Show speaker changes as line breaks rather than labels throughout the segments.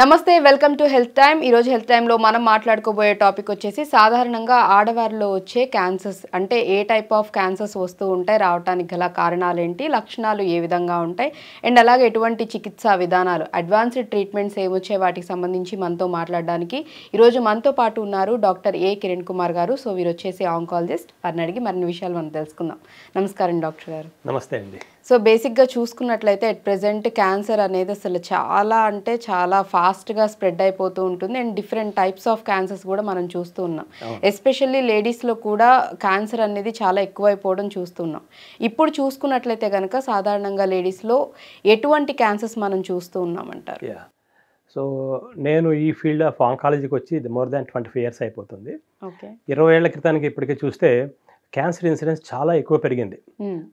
నమస్తే welcome to health time ఈరోజు హెల్త్ టైంలో మనం మాట్లాడుకోబోయే టాపిక్ వచ్చేసి సాధారణంగా ఆడవారిలో వచ్చే క్యాన్సర్స్ అంటే ఏ టైప్ ఆఫ్ క్యాన్సర్స్ వస్తూ ఉంటాయి రావడానికి గల కారణాలు ఏంటి లక్షణాలు ఏ విధంగా ఉంటాయి అండ్ అలాగే ఎటువంటి చికిత్సా విధానాలు అడ్వాన్స్డ్ ట్రీట్మెంట్స్ ఏమొచ్చాయి వాటికి సంబంధించి మనతో మాట్లాడడానికి ఈరోజు మనతో పాటు ఉన్నారు డాక్టర్ ఏ కిరణ్ కుమార్ గారు సో వీరు వచ్చేసి ఆంకాలజిస్ట్ వారిని అడిగి మరిన్ని విషయాలు మనం తెలుసుకుందాం నమస్కారం డాక్టర్ గారు నమస్తే అండి సో బేసిక్గా చూసుకున్నట్లయితే అట్ ప్రజెంట్ క్యాన్సర్ అనేది అసలు చాలా అంటే చాలా ఫాస్ట్గా స్ప్రెడ్ అయిపోతూ ఉంటుంది and different types of cancers కూడా మనం చూస్తూ ఉన్నాం ఎస్పెషల్లీ లేడీస్లో కూడా క్యాన్సర్ అనేది చాలా ఎక్కువైపోవడం చూస్తున్నాం ఇప్పుడు చూసుకున్నట్లయితే కనుక సాధారణంగా లేడీస్లో ఎటువంటి క్యాన్సర్స్ మనం చూస్తూ ఉన్నామంటారు
సో నేను ఈ ఫీల్డ్ ఆఫ్ ఆంకాలజీకి వచ్చి more than twenty five years అయిపోతుంది ఇరవై ఏళ్ల క్రితానికి ఇప్పటికే చూస్తే క్యాన్సర్ ఇన్సిడెన్స్ చాలా ఎక్కువ పెరిగింది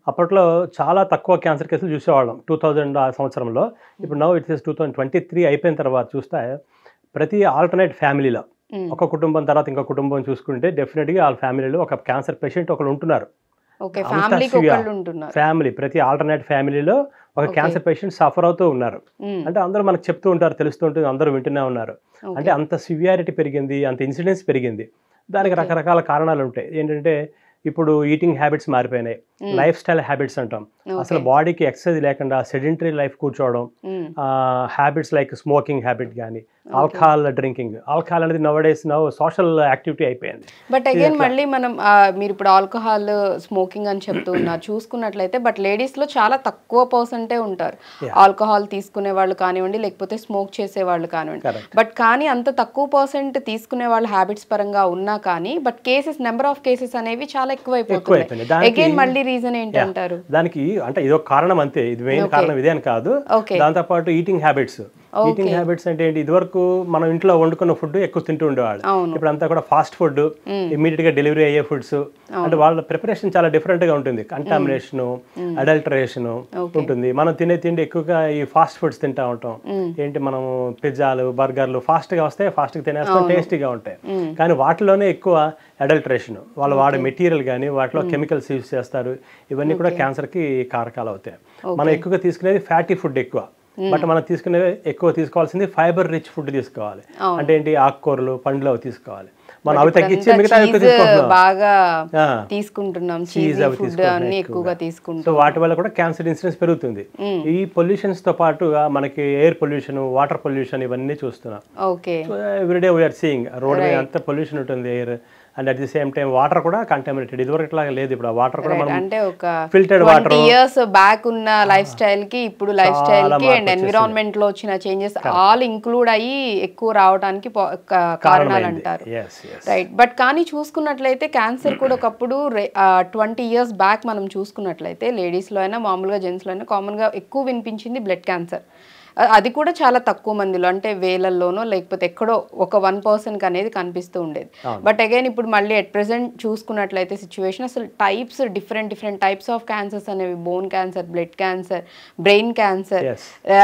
అప్పట్లో చాలా తక్కువ క్యాన్సర్ కేసులు చూసేవాళ్ళం టూ థౌజండ్ ఆ సంవత్సరంలో ఇప్పుడు now it is two thousand twenty three అయిపోయిన తర్వాత చూస్తే ప్రతి ఆల్టర్నేట్ ఫ్యామిలీలో ఒక కుటుంబం తర్వాత ఇంకో కుటుంబం చూసుకుంటే డెఫినెట్గా వాళ్ళ ఫ్యామిలీలో ఒక క్యాన్సర్ పేషెంట్ ఒకరు ఉంటున్నారు ఫ్యామిలీ ప్రతి ఆల్టర్నేట్ ఫ్యామిలీలో ఒక క్యాన్సర్ పేషెంట్ సఫర్ అవుతూ ఉన్నారు అంటే అందరూ మనకు చెప్తూ ఉంటారు తెలుస్తూ ఉంటుంది అందరూ వింటూనే ఉన్నారు అంటే అంత సివియారిటీ పెరిగింది అంత ఇన్సిడెన్స్ పెరిగింది దానికి రకరకాల కారణాలు ఉంటాయి ఏంటంటే ఇప్పుడు ఈటింగ్ హ్యాబిట్స్ మారిపోయినాయి లైఫ్ స్టైల్ హ్యాబిట్స్ అంటాం అసలు బాడీకి ఎక్సర్సైజ్ లేకుండా సెడెంటరీ లైఫ్ కూర్చోవడం హ్యాబిట్స్ లైక్ స్మోకింగ్ హ్యాబిట్ కానీ ఆల్కహాల్ డ్రింకింగ్ ఆల్కహాల్ అనేది నవడేస్ సోషల్ యాక్టివిటీ అయిపోయింది
బట్ అగైన్ మళ్ళీ మనం మీరు ఇప్పుడు ఆల్కహాల్ స్మోకింగ్ అని చెప్తూ ఉన్నారు చూసుకున్నట్లయితే బట్ లేడీస్ లో చాలా తక్కువ పర్సెంటే ఉంటారు ఆల్కహాల్ తీసుకునే వాళ్ళు కానివ్వండి లేకపోతే స్మోక్ చేసే వాళ్ళు కానివ్వండి బట్ కానీ అంత తక్కువ పర్సెంట్ తీసుకునే వాళ్ళు హ్యాబిట్స్ పరంగా ఉన్నా కానీ but cases number of cases అనేవి చాలా ఎక్కువ అయిపోతున్నాయి అగైన్ మళ్ళీ రీజన్ ఏంటంటారు
దానికి అంటే ఇదొక కారణం అంతే ఇది మెయిన్ కారణం ఇదే అని కాదు దాంతోపాటు ఈటింగ్ హ్యాబిట్స్ ఈటింగ్ హ్యాబిట్స్ అంటే ఏంటి వరకు మనం ఇంట్లో వండుకున్న ఫుడ్ ఎక్కువ తింటూ ఉండేవాళ్ళు ఇప్పుడు అంతా కూడా ఫాస్ట్ ఫుడ్ ఇమీడియట్ గా డెలివరీ అయ్యే ఫుడ్స్ అంటే వాళ్ళ ప్రిపరేషన్ చాలా డిఫరెంట్ గా ఉంటుంది కంటామినేషన్ అడల్టరేషన్ ఉంటుంది మనం తినే తిండి ఎక్కువగా ఈ ఫాస్ట్ ఫుడ్స్ తింటా ఉంటాం ఏంటి మనం పిజ్జాలు బర్గర్లు ఫాస్ట్ గా వస్తాయి ఫాస్ట్ గా తినేస్తాం టేస్టీగా ఉంటాయి కానీ వాటిలోనే ఎక్కువ అడల్టరేషన్ వాళ్ళు వాడే మెటీరియల్ కానీ వాటిలో కెమికల్స్ యూజ్ చేస్తారు ఇవన్నీ కూడా క్యాన్సర్ కి కారకాలు అవుతాయి మనం ఎక్కువగా తీసుకునేది ఫ్యాటీ ఫుడ్ ఎక్కువ Hmm. బట్ మనం తీసుకునే ఎక్కువ తీసుకోవాల్సింది ఫైబర్ రిచ్ ఫుడ్ తీసుకోవాలి అంటే ఏంటి ఆకుకూరలు పండ్లు అవి తీసుకోవాలి మనం అవి తగ్గించి మిగతా
బాగా తీసుకుంటున్నాం చీజ్ అవి ఎక్కువగా తీసుకుంటాం సో
వాటి వల్ల కూడా క్యాన్సర్ ఇన్సిడెన్స్ పెరుగుతుంది hmm. ఈ పొల్యూషన్స్ తో పాటుగా మనకి ఎయిర్ పొల్యూషన్ వాటర్ పొల్యూషన్ ఇవన్నీ చూస్తున్నాం okay everyday we are seeing road మీద అంత పొల్యూషన్ ఉంటుంది air and at the same time water కూడా కంటామినేటెడ్ ఇదివరకు లేదు ఇప్పుడు వాటర్ కూడా అంటే
ఒక ఫిల్టర్డ్ వాటర్ ఇయర్స్ బ్యాక్ ఉన్న లైఫ్ స్టైల్ కి ఇప్పుడు లైఫ్ స్టైల్ కి అండ్ ఎన్విరాన్మెంట్ లో వచ్చిన చేంజెస్ ఆల్ ఇంక్లూడ్ అయ్యి ఎక్కువ రావడానికి కారణాలు అంటారు రైట్ బట్ కానీ చూసుకున్నట్లయితే క్యాన్సర్ కూడా ఒకప్పుడు ట్వంటీ ఇయర్స్ బ్యాక్ మనం చూసుకున్నట్లయితే లేడీస్ లో అయినా మామూలుగా జెంట్స్ లో అయినా కామన్ గా ఎక్కువ వినిపించింది బ్లడ్ క్యాన్సర్ అది కూడా చాలా తక్కువ మందిలో అంటే వేలల్లోనో లేకపోతే ఎక్కడో ఒక వన్ పర్సన్కి అనేది కనిపిస్తూ ఉండేది బట్ అగైన్ ఇప్పుడు మళ్ళీ అట్ ప్రజెంట్ చూసుకున్నట్లయితే సిచ్యువేషన్ అసలు types different different types of cancers అనేవి bone cancer blood cancer brain cancer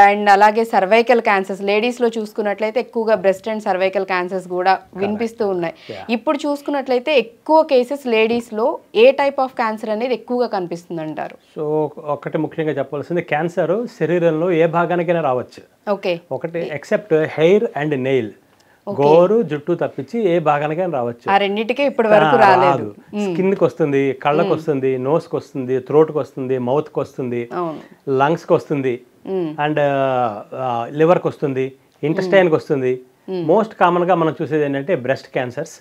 and అలాగే సర్వైకల్ క్యాన్సర్స్ లేడీస్లో చూసుకున్నట్లయితే ఎక్కువగా బ్రెస్ట్ అండ్ సర్వైకల్ క్యాన్సర్స్ కూడా వినిపిస్తూ ఉన్నాయి ఇప్పుడు చూసుకున్నట్లయితే ఎక్కువ కేసెస్ లేడీస్లో ఏ టైప్ ఆఫ్ క్యాన్సర్ అనేది ఎక్కువగా కనిపిస్తుంది అంటారు
సో ఒకటి ముఖ్యంగా చెప్పాల్సింది క్యాన్సర్ శరీరంలో ఏ భాగానికైనా రావచ్చు రావచ్చు ఒకటి ఎక్సెప్ట్ హెయిర్ అండ్ నెయిల్ గోరు జుట్టు తప్పించి ఏ భాగానికైనా రావచ్చు
రెండింటికే ఇప్పటి వరకు రాలేదు hmm. hmm. స్కిన్
కి వస్తుంది కళ్ళకు వస్తుంది hmm. నోస్ కి వస్తుంది త్రోట్ కి వస్తుంది మౌత్ కి వస్తుంది లంగ్స్ కి వస్తుంది అండ్ లివర్ కి వస్తుంది ఇంటెస్టైన్ uh, uh, కి వస్తుంది మోస్ట్ కామన్ గా మనం చూసేది ఏంటంటే బ్రెస్ట్ క్యాన్సర్స్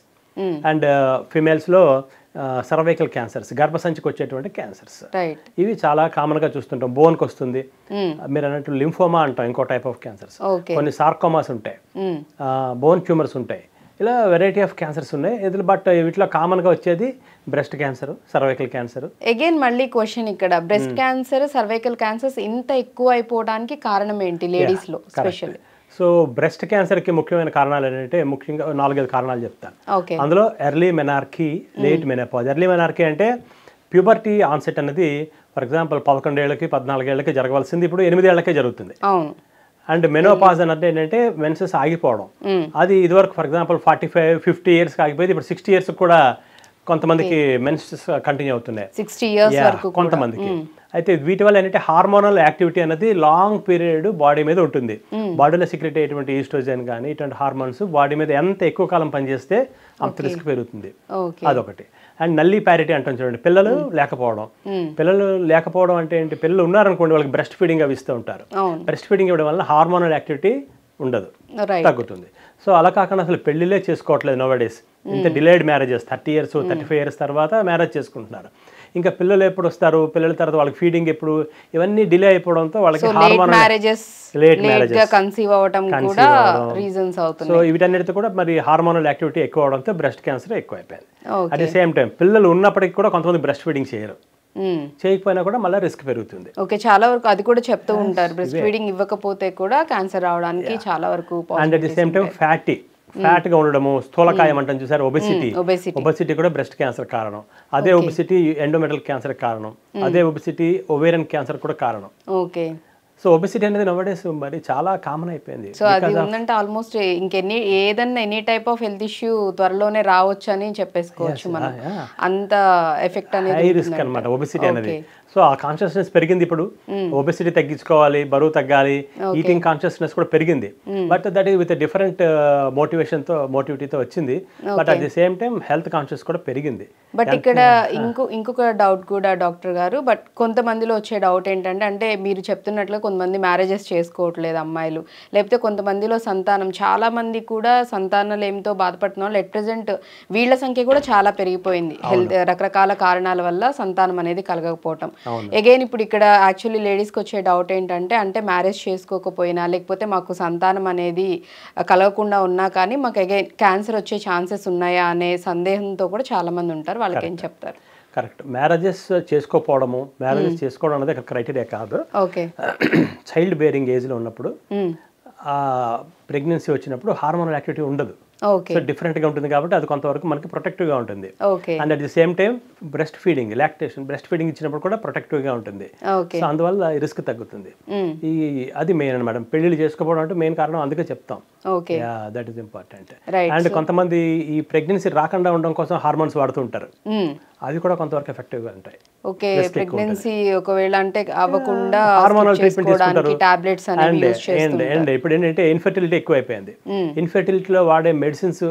అండ్ ఫిమేల్స్ లో సర్వైకల్ క్యాన్సర్స్ గర్భసంచికి వచ్చేటువంటి క్యాన్సర్స్ ఇవి చాలా కామన్గా చూస్తుంటాం బోన్కి వస్తుంది hmm. మీరు అన్నట్టు లింఫోమా అంటాం ఇంకో టైప్ ఆఫ్ క్యాన్సర్స్ కొన్ని సార్కోమాస్ ఉంటాయి బోన్ hmm. ట్యూమర్స్ ఉంటాయి ఇలా వెరైటీ ఆఫ్ క్యాన్సర్స్ ఉన్నాయి ఇది బట్ వీటిలో కామన్గా వచ్చేది breast cancer cervical cancer
again మళ్ళీ క్వశ్చన్ ఇక్కడ బ్రెస్ట్ క్యాన్సర్ సర్వైకల్ క్యాన్సర్స్ ఇంత ఎక్కువ అయిపోవడానికి కారణం ఏంటి లేడీస్లో స్పెషల్
సో బ్రెస్ట్ క్యాన్సర్ కి ముఖ్యమైన కారణాలు ఏంటంటే ముఖ్యంగా నాలుగైదు కారణాలు
చెప్తాను అందులో
early menarche late menopause early menarche అంటే ప్యూబర్టీ ఆన్సెట్ అనేది ఫర్ ఎగ్జాంపుల్ పదకొండేళ్ళకి పద్నాలుగేళ్లకి జరగవలసింది ఇప్పుడు ఎనిమిదేళ్లకే జరుగుతుంది అండ్ మెనోపాజ్ అన్నది ఏంటంటే మెన్సెస్ ఆగిపోవడం అది ఇదివరకు for example forty five fifty years ఆగిపోయింది ఇప్పుడు సిక్స్టీ ఇయర్స్ కూడా కొంతమందికి మెన్సెస్ కంటిన్యూ అవుతున్నాయి కొంతమందికి అయితే వీటి వల్ల ఏంటంటే హార్మోనల్ యాక్టివిటీ అనేది లాంగ్ పీరియడ్ బాడీ మీద ఉంటుంది బాడీలో hmm. సీక్రెట్ అయ్యేటువంటి ఈస్ట్రోజన్ కానీ ఇటువంటి హార్మోన్స్ బాడీ మీద ఎంత ఎక్కువ కాలం పనిచేస్తే అంత రిస్క్ పెరుగుతుంది అదొకటి అండ్ నల్లి ప్యారిటీ అంటాం చూడండి పిల్లలు hmm. లేకపోవడం hmm. పిల్లలు లేకపోవడం అంటే ఏంటి పిల్లలు ఉన్నారనుకోండి వాళ్ళకి బ్రెస్ట్ ఫీడింగ్ అవి ఇస్తూ ఉంటారు బ్రెస్ట్ ఫీడింగ్ ఇవ్వడం వల్ల హార్మోనల్ యాక్టివిటీ ఉండదు తగ్గుతుంది సో అలా కాకుండా అసలు పెళ్లిలే చేసుకోవట్లేదు డేస్ ఇంత delayed marriages thirty years thirty five years తర్వాత మ్యారేజ్ చేసుకుంటున్నారు ఇంకా పిల్లలు ఎప్పుడు వస్తారు పిల్లల తర్వాత వాళ్ళకి ఫీడింగ్ ఎప్పుడు ఇవన్నీ డిలే అయిపోవడంతో వాళ్ళకి
లేట్ కన్సీవ్ కూడా రీజన్స్ సో
వీటన్నిటితో కూడా మరి హార్మోనల్ యాక్టివిటీ ఎక్కువ అవడంతో బ్రెస్ట్ క్యాన్సర్ ఎక్కువ అయిపోయింది అట్ ది సేమ్ టైం పిల్లలు ఉన్నప్పటికీ కూడా కొంతమంది బ్రెస్ట్ ఫీడింగ్ చేయరు hmm. చేయకపోయినా కూడా మళ్ళీ రిస్క్ పెరుగుతుంది
ఓకే చాలా వరకు అది కూడా చెప్తూ ఉంటారు బ్రెస్ట్ ఫీడింగ్ ఇవ్వకపోతే కూడా క్యాన్సర్ రావడానికి చాలా వరకు and at the same time
fatty fat mm. గా ఉండడము స్థూలకాయం అంటే చూసారు ఒబెసిటీ ఒబెసిటీ కూడా బ్రెస్ట్ క్యాన్సర్ కారణం అదే ఒబెసిటీ ఎండోమెటల్ క్యాన్సర్ కారణం mm. అదే ఒబెసిటీ ఒవేరియన్ క్యాన్సర్ కూడా కారణం ఓకే సో ఒబెసిటీ అనేది నవడేస్ మరి చాలా కామన్ అయిపోయింది సో అది ఉందంటే
ఆల్మోస్ట్ ఇంకెన్ని ఏదన్నా any type of health issue త్వరలోనే రావచ్చు అని చెప్పేసుకోవచ్చు మనం ah, అంత ఎఫెక్ట్ అనేది హై రిస్క్ అనమాట
ఒబెసిటీ అనేది సో ఆ కాన్షియస్నెస్ పెరిగింది ఇప్పుడు ఒబెసిటీ hmm. తగ్గించుకోవాలి బరువు తగ్గాలి ఈటింగ్ కాన్షియస్నెస్ కూడా పెరిగింది but that is with different motivation తో మోటివిటీతో వచ్చింది but at the same time health conscious కూడా పెరిగింది బట్ ఇక్కడ ఇంకో
ah. ఇంకొక డౌట్ కూడా డాక్టర్ గారు బట్ కొంతమందిలో వచ్చే డౌట్ ఏంటంటే అంటే మీరు చెప్తున్నట్లుగా కొంతమంది మ్యారేజెస్ చేసుకోవట్లేదు అమ్మాయిలు లేకపోతే కొంతమందిలో సంతానం చాలా మంది కూడా సంతానలేమితో బాధపడుతున్న వాళ్ళు ఎట్ ప్రజెంట్ వీళ్ళ సంఖ్య కూడా చాలా పెరిగిపోయింది హెల్త్ రకరకాల కారణాల వల్ల సంతానం అనేది కలగకపోవటం అగైన్ ఇప్పుడు ఇక్కడ యాక్చువల్లీ లేడీస్కి వచ్చే డౌట్ ఏంటంటే అంటే మ్యారేజ్ చేసుకోకపోయినా లేకపోతే మాకు సంతానం అనేది కలగకుండా ఉన్నా కానీ మాకు అగైన్ క్యాన్సర్ వచ్చే ఛాన్సెస్ ఉన్నాయా అనే సందేహంతో కూడా చాలామంది ఉంటారు వాళ్ళకి ఏం
చెప్తారు కరెక్ట్ మ్యారేజెస్ చేసుకోపోవడము మ్యారేజెస్ చేసుకోవడం అనేది అక్కడ క్రైటీరియా కాదు ఓకే చైల్డ్ బేరింగ్ ఏజ్లో ఉన్నప్పుడు ప్రెగ్నెన్సీ hmm. వచ్చినప్పుడు హార్మోనల్ యాక్టివిటీ ఉండదు సో గా ఉంటుంది కాబట్టి అది కొంతవరకు మనకి ప్రొటెక్టివ్ గా ఉంటుంది and at the same time breast feeding lactation breast feeding ఇచ్చినప్పుడు కూడా ప్రొటెక్టివ్ గా ఉంటుంది సో అందువల్ల రిస్క్ తగ్గుతుంది hmm. ఈ అది మెయిన్ అనమాట పెళ్లి చేసుకోవడం అంటే మెయిన్ కారణం అందుకే చెప్తాం దట్ ఈస్ ఇంపార్టెంట్
అండ్ కొంతమంది
ఈ ప్రెగ్నెన్సీ రాకుండా ఉండడం కోసం హార్మోన్స్ వాడుతుంటారు hmm. అది కూడా కొంతవరకు ఎఫెక్టివ్ గా ఉంటాయి
ఓకే ప్రెగ్నెన్సీ ఒకవేళ అంటే అవ్వకుండా హార్మోనల్ ట్రీట్మెంట్ తీసుకుంటారు టాబ్లెట్స్ అండ్
ఇప్పుడు ఏంటంటే ఇన్ఫర్టిలిటీ ఎక్కువైపోయింది hmm. లో వాడే మెడిసిన్స్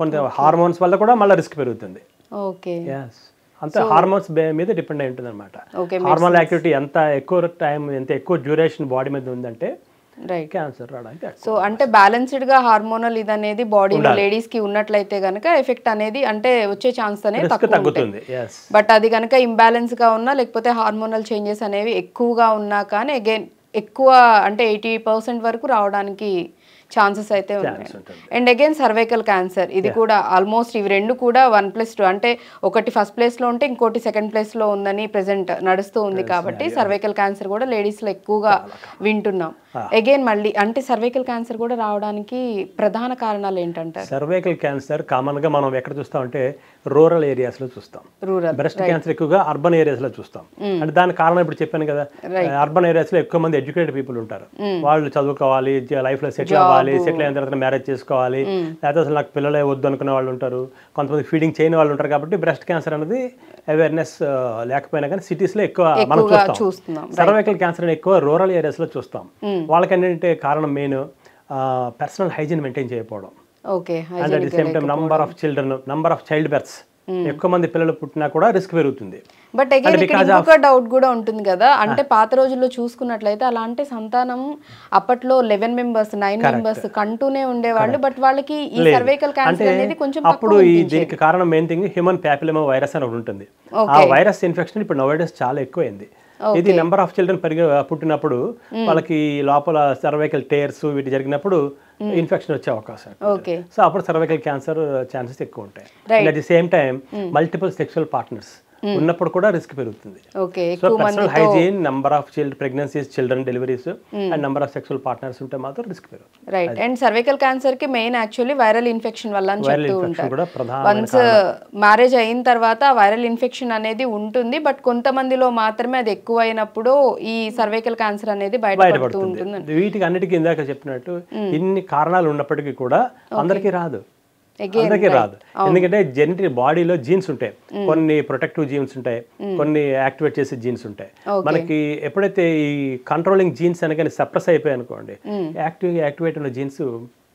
కొంత హార్మోన్స్ వల్ల కూడా మళ్ళీ రిస్క్ పెరుగుతుంది ఓకే అంటే హార్మోన్స్ మీద డిపెండ్ అయి ఉంటుంది అన్నమాట హార్మోన్ యాక్టివిటీ ఎంత ఎక్కువ టైం ఎంత ఎక్కువ డ్యూరేషన్ బాడీ మీద ఉందంటే
క్యాన్సర్ రావడానికి సో అంటే బ్యాలెన్స్డ్ గా హార్మోనల్ ఇది అనేది బాడీ లేడీస్ కి ఉన్నట్లయితే గనక ఎఫెక్ట్ అనేది అంటే వచ్చే ఛాన్స్ అనేది తగ్గుతుంది బట్ అది గనక ఇంబ్యాలెన్స్ గా ఉన్నా లేకపోతే హార్మోనల్ చేంజెస్ అనేవి ఎక్కువగా ఉన్నా కానీ అగైన్ ఎక్కువ అంటే ఎయిటీ పర్సెంట్ వరకు రావడానికి ఛాన్సెస్ అయితే ఉన్నాయి అండ్ అగైన్ సర్వైకల్ క్యాన్సర్ ఇది కూడా ఆల్మోస్ట్ ఇవి రెండు కూడా వన్ ప్లస్ టూ అంటే ఒకటి ఫస్ట్ ప్లేస్లో ఉంటే ఇంకోటి సెకండ్ ప్లేస్లో ఉందని ప్రజెంట్ నడుస్తూ ఉంది కాబట్టి సర్వైకల్ క్యాన్సర్ కూడా లేడీస్లో ఎక్కువగా వింటున్నాం అగైన్ ah. మళ్ళీ అంటే సర్వైకల్ క్యాన్సర్ కూడా రావడానికి ప్రధాన కారణాలు ఏంటంటే
సర్వైకల్ క్యాన్సర్ కామన్గా మనం ఎక్కడ చూస్తామంటే రూరల్ ఏరియాస్లో చూస్తాం బ్రెస్ట్ క్యాన్సర్ ఎక్కువగా అర్బన్ ఏరియాస్లో చూస్తాం అంటే దాని కారణం ఇప్పుడు చెప్పాను కదా అర్బన్ ఏరియాస్లో ఎక్కువ మంది ఎడ్యుకేటెడ్ పీపుల్ ఉంటారు వాళ్ళు చదువుకోవాలి లైఫ్లో సెటిల్ అవ్వాలి సెటిల్ అయిన తర్వాత మ్యారేజ్ చేసుకోవాలి లేకపోతే అసలు నాకు పిల్లలే వద్దు అనుకునే వాళ్ళు ఉంటారు కొంతమంది ఫీడింగ్ చేయని వాళ్ళు ఉంటారు కాబట్టి బ్రెస్ట్ క్యాన్సర్ అనేది అవేర్నెస్ లేకపోయినా కానీ సిటీస్లో ఎక్కువ మనం
చూస్తాం సర్వైకల్
క్యాన్సర్ ఎక్కువ రూరల్ ఏరియాస్లో చూస్తాం వాళ్ళకి ఏంటంటే కారణం మెయిన్ పర్సనల్ హైజీన్ మెయింటైన్ చేయకపోవడం
and at the same time
number of children number of child births ఎక్కువ మంది పిల్లలు పుట్టినా కూడా రిస్క్ పెరుగుతుంది
బట్ ఇంకొక డౌట్ కూడా ఉంటుంది కదా ah. అంటే పాత రోజుల్లో చూసుకున్నట్లయితే అలాంటి సంతానం అప్పట్లో లెవెన్ మెంబర్స్ నైన్ మెంబర్స్ కంటూనే ఉండేవాళ్ళు బట్ వాళ్ళకి ఈ సర్వైకల్ క్యాన్సర్ అనేది కొంచెం అప్పుడు ఈ దీనికి
కారణం main thing human papilloma virus అని ఉంటుంది ఆ వైరస్ ఇన్ఫెక్షన్ ఇప్పుడు నోవైడస్ చాలా ఎక్కువైంది ఇది నెంబర్ ఆఫ్ చిల్డ్రన్ పెరిగి పుట్టినప్పుడు hmm. వాళ్ళకి లోపల సర్వైకల్ టేర్స్ వీటి జరిగినప్పుడు ఇన్ఫెక్షన్ hmm. వచ్చే అవకాశం ఓకే సో అప్పుడు సర్వైకల్ క్యాన్సర్ ఛాన్సెస్ ఎక్కువ ఉంటాయి at the same time multiple sexual partners Hmm. ఉన్నప్పుడు కూడా రిస్క్ పెరుగుతుంది hygiene number of child pregnancies children deliveries and number of sexual partners ఉంటే మాత్రం రిస్క్ పెరుగుతుంది
రైట్ అండ్ సర్వైకల్ క్యాన్సర్ కి మెయిన్ యాక్చువల్లీ వైరల్ ఇన్ఫెక్షన్ వల్ల వన్స్ మ్యారేజ్ uh, అయిన తర్వాత వైరల్ ఇన్ఫెక్షన్ అనేది ఉంటుంది బట్ కొంతమందిలో మాత్రమే అది ఎక్కువ అయినప్పుడు ఈ సర్వైకల్ క్యాన్సర్ అనేది బయటపడుతుంది
వీటికి అన్నిటికీ ఇందాక చెప్పినట్టు hmm. ఇన్ని కారణాలు ఉన్నప్పటికీ కూడా అందరికీ రాదు
అందరికీ రాదు ఎందుకంటే
జెనెటి బాడీలో జీన్స్ ఉంటాయి hmm. కొన్ని ప్రొటెక్టివ్ జీన్స్ ఉంటాయి hmm. కొన్ని యాక్టివేట్ చేసే జీన్స్ ఉంటాయి మనకి ఎప్పుడైతే ఈ కంట్రోలింగ్ జీన్స్ అనగానే సప్రెస్ అయిపోయాయి అనుకోండి యాక్టివ్ hmm. యాక్టివేట్ ఉన్న జీన్స్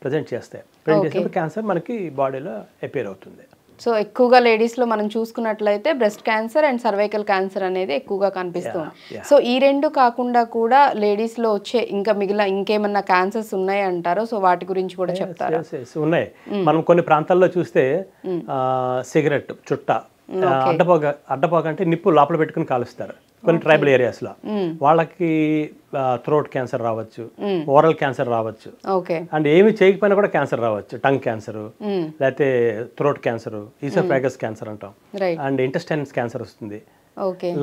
ప్రజెంట్ చేస్తాయి ప్రజెంట్ చేసినప్పుడు క్యాన్సర్ మనకి బాడీలో అపేర్ అవుతుంది
సో ఎక్కువగా లేడీస్లో మనం చూసుకున్నట్లయితే breast cancer and cervical cancer అనేది ఎక్కువగా కనిపిస్తుంది సో ఈ రెండు కాకుండా కూడా లేడీస్లో వచ్చే ఇంకా మిగిలిన ఇంకేమన్నా క్యాన్సర్స్ ఉన్నాయి అంటారో సో వాటి గురించి కూడా చెప్తారు
ఉన్నాయి hmm. మనం కొన్ని ప్రాంతాల్లో చూస్తే hmm. సిగరెట్ చుట్ట hmm, అడ్డపోగ అడ్డపోగ అంటే నిప్పు లోపల పెట్టుకుని కాలుస్తారు కొన్ని ట్రైబల్ ఏరియాస్లో hmm. వాళ్ళకి థ్రోట్ క్యాన్సర్ రావచ్చు ఓరల్ hmm. క్యాన్సర్ రావచ్చు అండ్ ఏమి చేయకపోయినా కూడా క్యాన్సర్ రావచ్చు టంగ్ క్యాన్సర్ లేకపోతే థ్రోట్ క్యాన్సర్ ఈసోఫాగస్ క్యాన్సర్ అంటాం అండ్ ఇంటెస్టైన్స్ క్యాన్సర్ వస్తుంది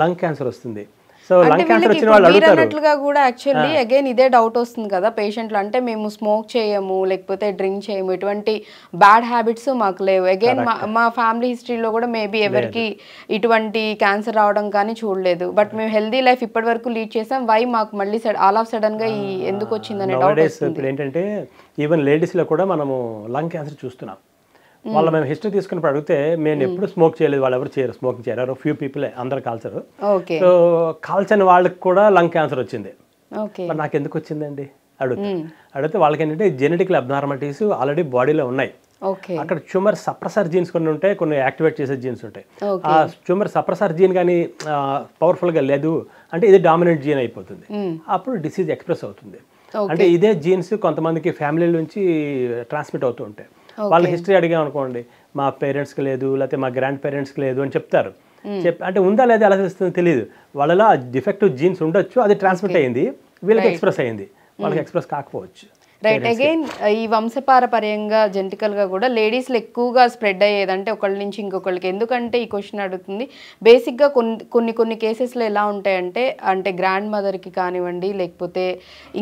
లంగ్ క్యాన్సర్ వస్తుంది సో అన్నట్లుగా
కూడా యాక్చువల్లీ అగైన్ ఇదే డౌట్ వస్తుంది కదా పేషెంట్లు అంటే మేము స్మోక్ చేయము లేకపోతే డ్రింక్ చేయము ఇటువంటి బ్యాడ్ హ్యాబిట్స్ మాకు లేవు అగైన్ మా ఫ్యామిలీ హిస్టరీలో కూడా మేబీ ఎవరికి ఇటువంటి క్యాన్సర్ రావడం కానీ చూడలేదు బట్ మేము హెల్దీ లైఫ్ ఇప్పటి వరకు లీడ్ చేసాం వై మాకు మళ్ళీ ఆల్ ఆఫ్ సడన్ గా ఎందుకు వచ్చిందనే డౌట్
ఏంటంటే ఈవెన్ లేడీస్ లో కూడా మనము లంగ్ క్యాన్సర్ చూస్తున్నాం వాళ్ళ మేము హిస్టరీ తీసుకుని అడిగితే మేము hmm. ఎప్పుడు స్మోక్ చేయలేదు వాళ్ళు ఎవరు చేయరు స్మోకింగ్ చేయరు ఫ్యూ పీపులే అందరు కాల్చరు సో కాల్చని వాళ్ళకి కూడా లంగ్ క్యాన్సర్ వచ్చింది నాకు ఎందుకు వచ్చిందండి అడుగుతా hmm. అడిగితే వాళ్ళకి ఏంటంటే జెనెటిక్ అబ్నార్మాలిటీస్ ఆల్రెడీ బాడీలో ఉన్నాయి అక్కడ ట్యూమర్ సప్రసర్ జీన్స్ కొన్ని ఉంటాయి కొన్ని యాక్టివేట్ చేసే జీన్స్ ఉంటాయి ఆ ట్యూమర్ సప్రసర్ జీన్ కానీ పవర్ఫుల్గా లేదు అంటే ఇది డామినెంట్ జీన్ అయిపోతుంది hmm. అప్పుడు డిసీజ్ ఎక్స్ప్రెస్ అవుతుంది అంటే ఇదే జీన్స్ కొంతమందికి ఫ్యామిలీ నుంచి ట్రాన్స్మిట్ అవుతూ ఉంటాయి వాళ్ళ హిస్టరీ అడిగాం అనుకోండి మా పేరెంట్స్కి లేదు లేకపోతే మా గ్రాండ్ పేరెంట్స్కి లేదు అని చెప్తారు చెప్ అంటే ఉందా లేదా ఎలా తెలుస్తుంది తెలియదు వాళ్ళలో డిఫెక్టివ్ జీన్స్ ఉండొచ్చు అది ట్రాన్స్మిట్ అయింది వీళ్ళకి ఎక్స్ప్రెస్ అయింది వాళ్ళకి ఎక్స్ప్రెస్ కాకపోవచ్చు రైట్ అగైన్
ఈ వంశపారపర్యంగా జెంటికల్గా కూడా లేడీస్లో ఎక్కువగా స్ప్రెడ్ అయ్యేది అంటే ఒకళ్ళ నుంచి ఇంకొకళ్ళకి ఎందుకంటే ఈ క్వశ్చన్ అడుగుతుంది బేసిక్గా కొన్ని కొన్ని కొన్ని కేసెస్లో ఎలా ఉంటాయంటే అంటే గ్రాండ్ మదర్కి కానివ్వండి లేకపోతే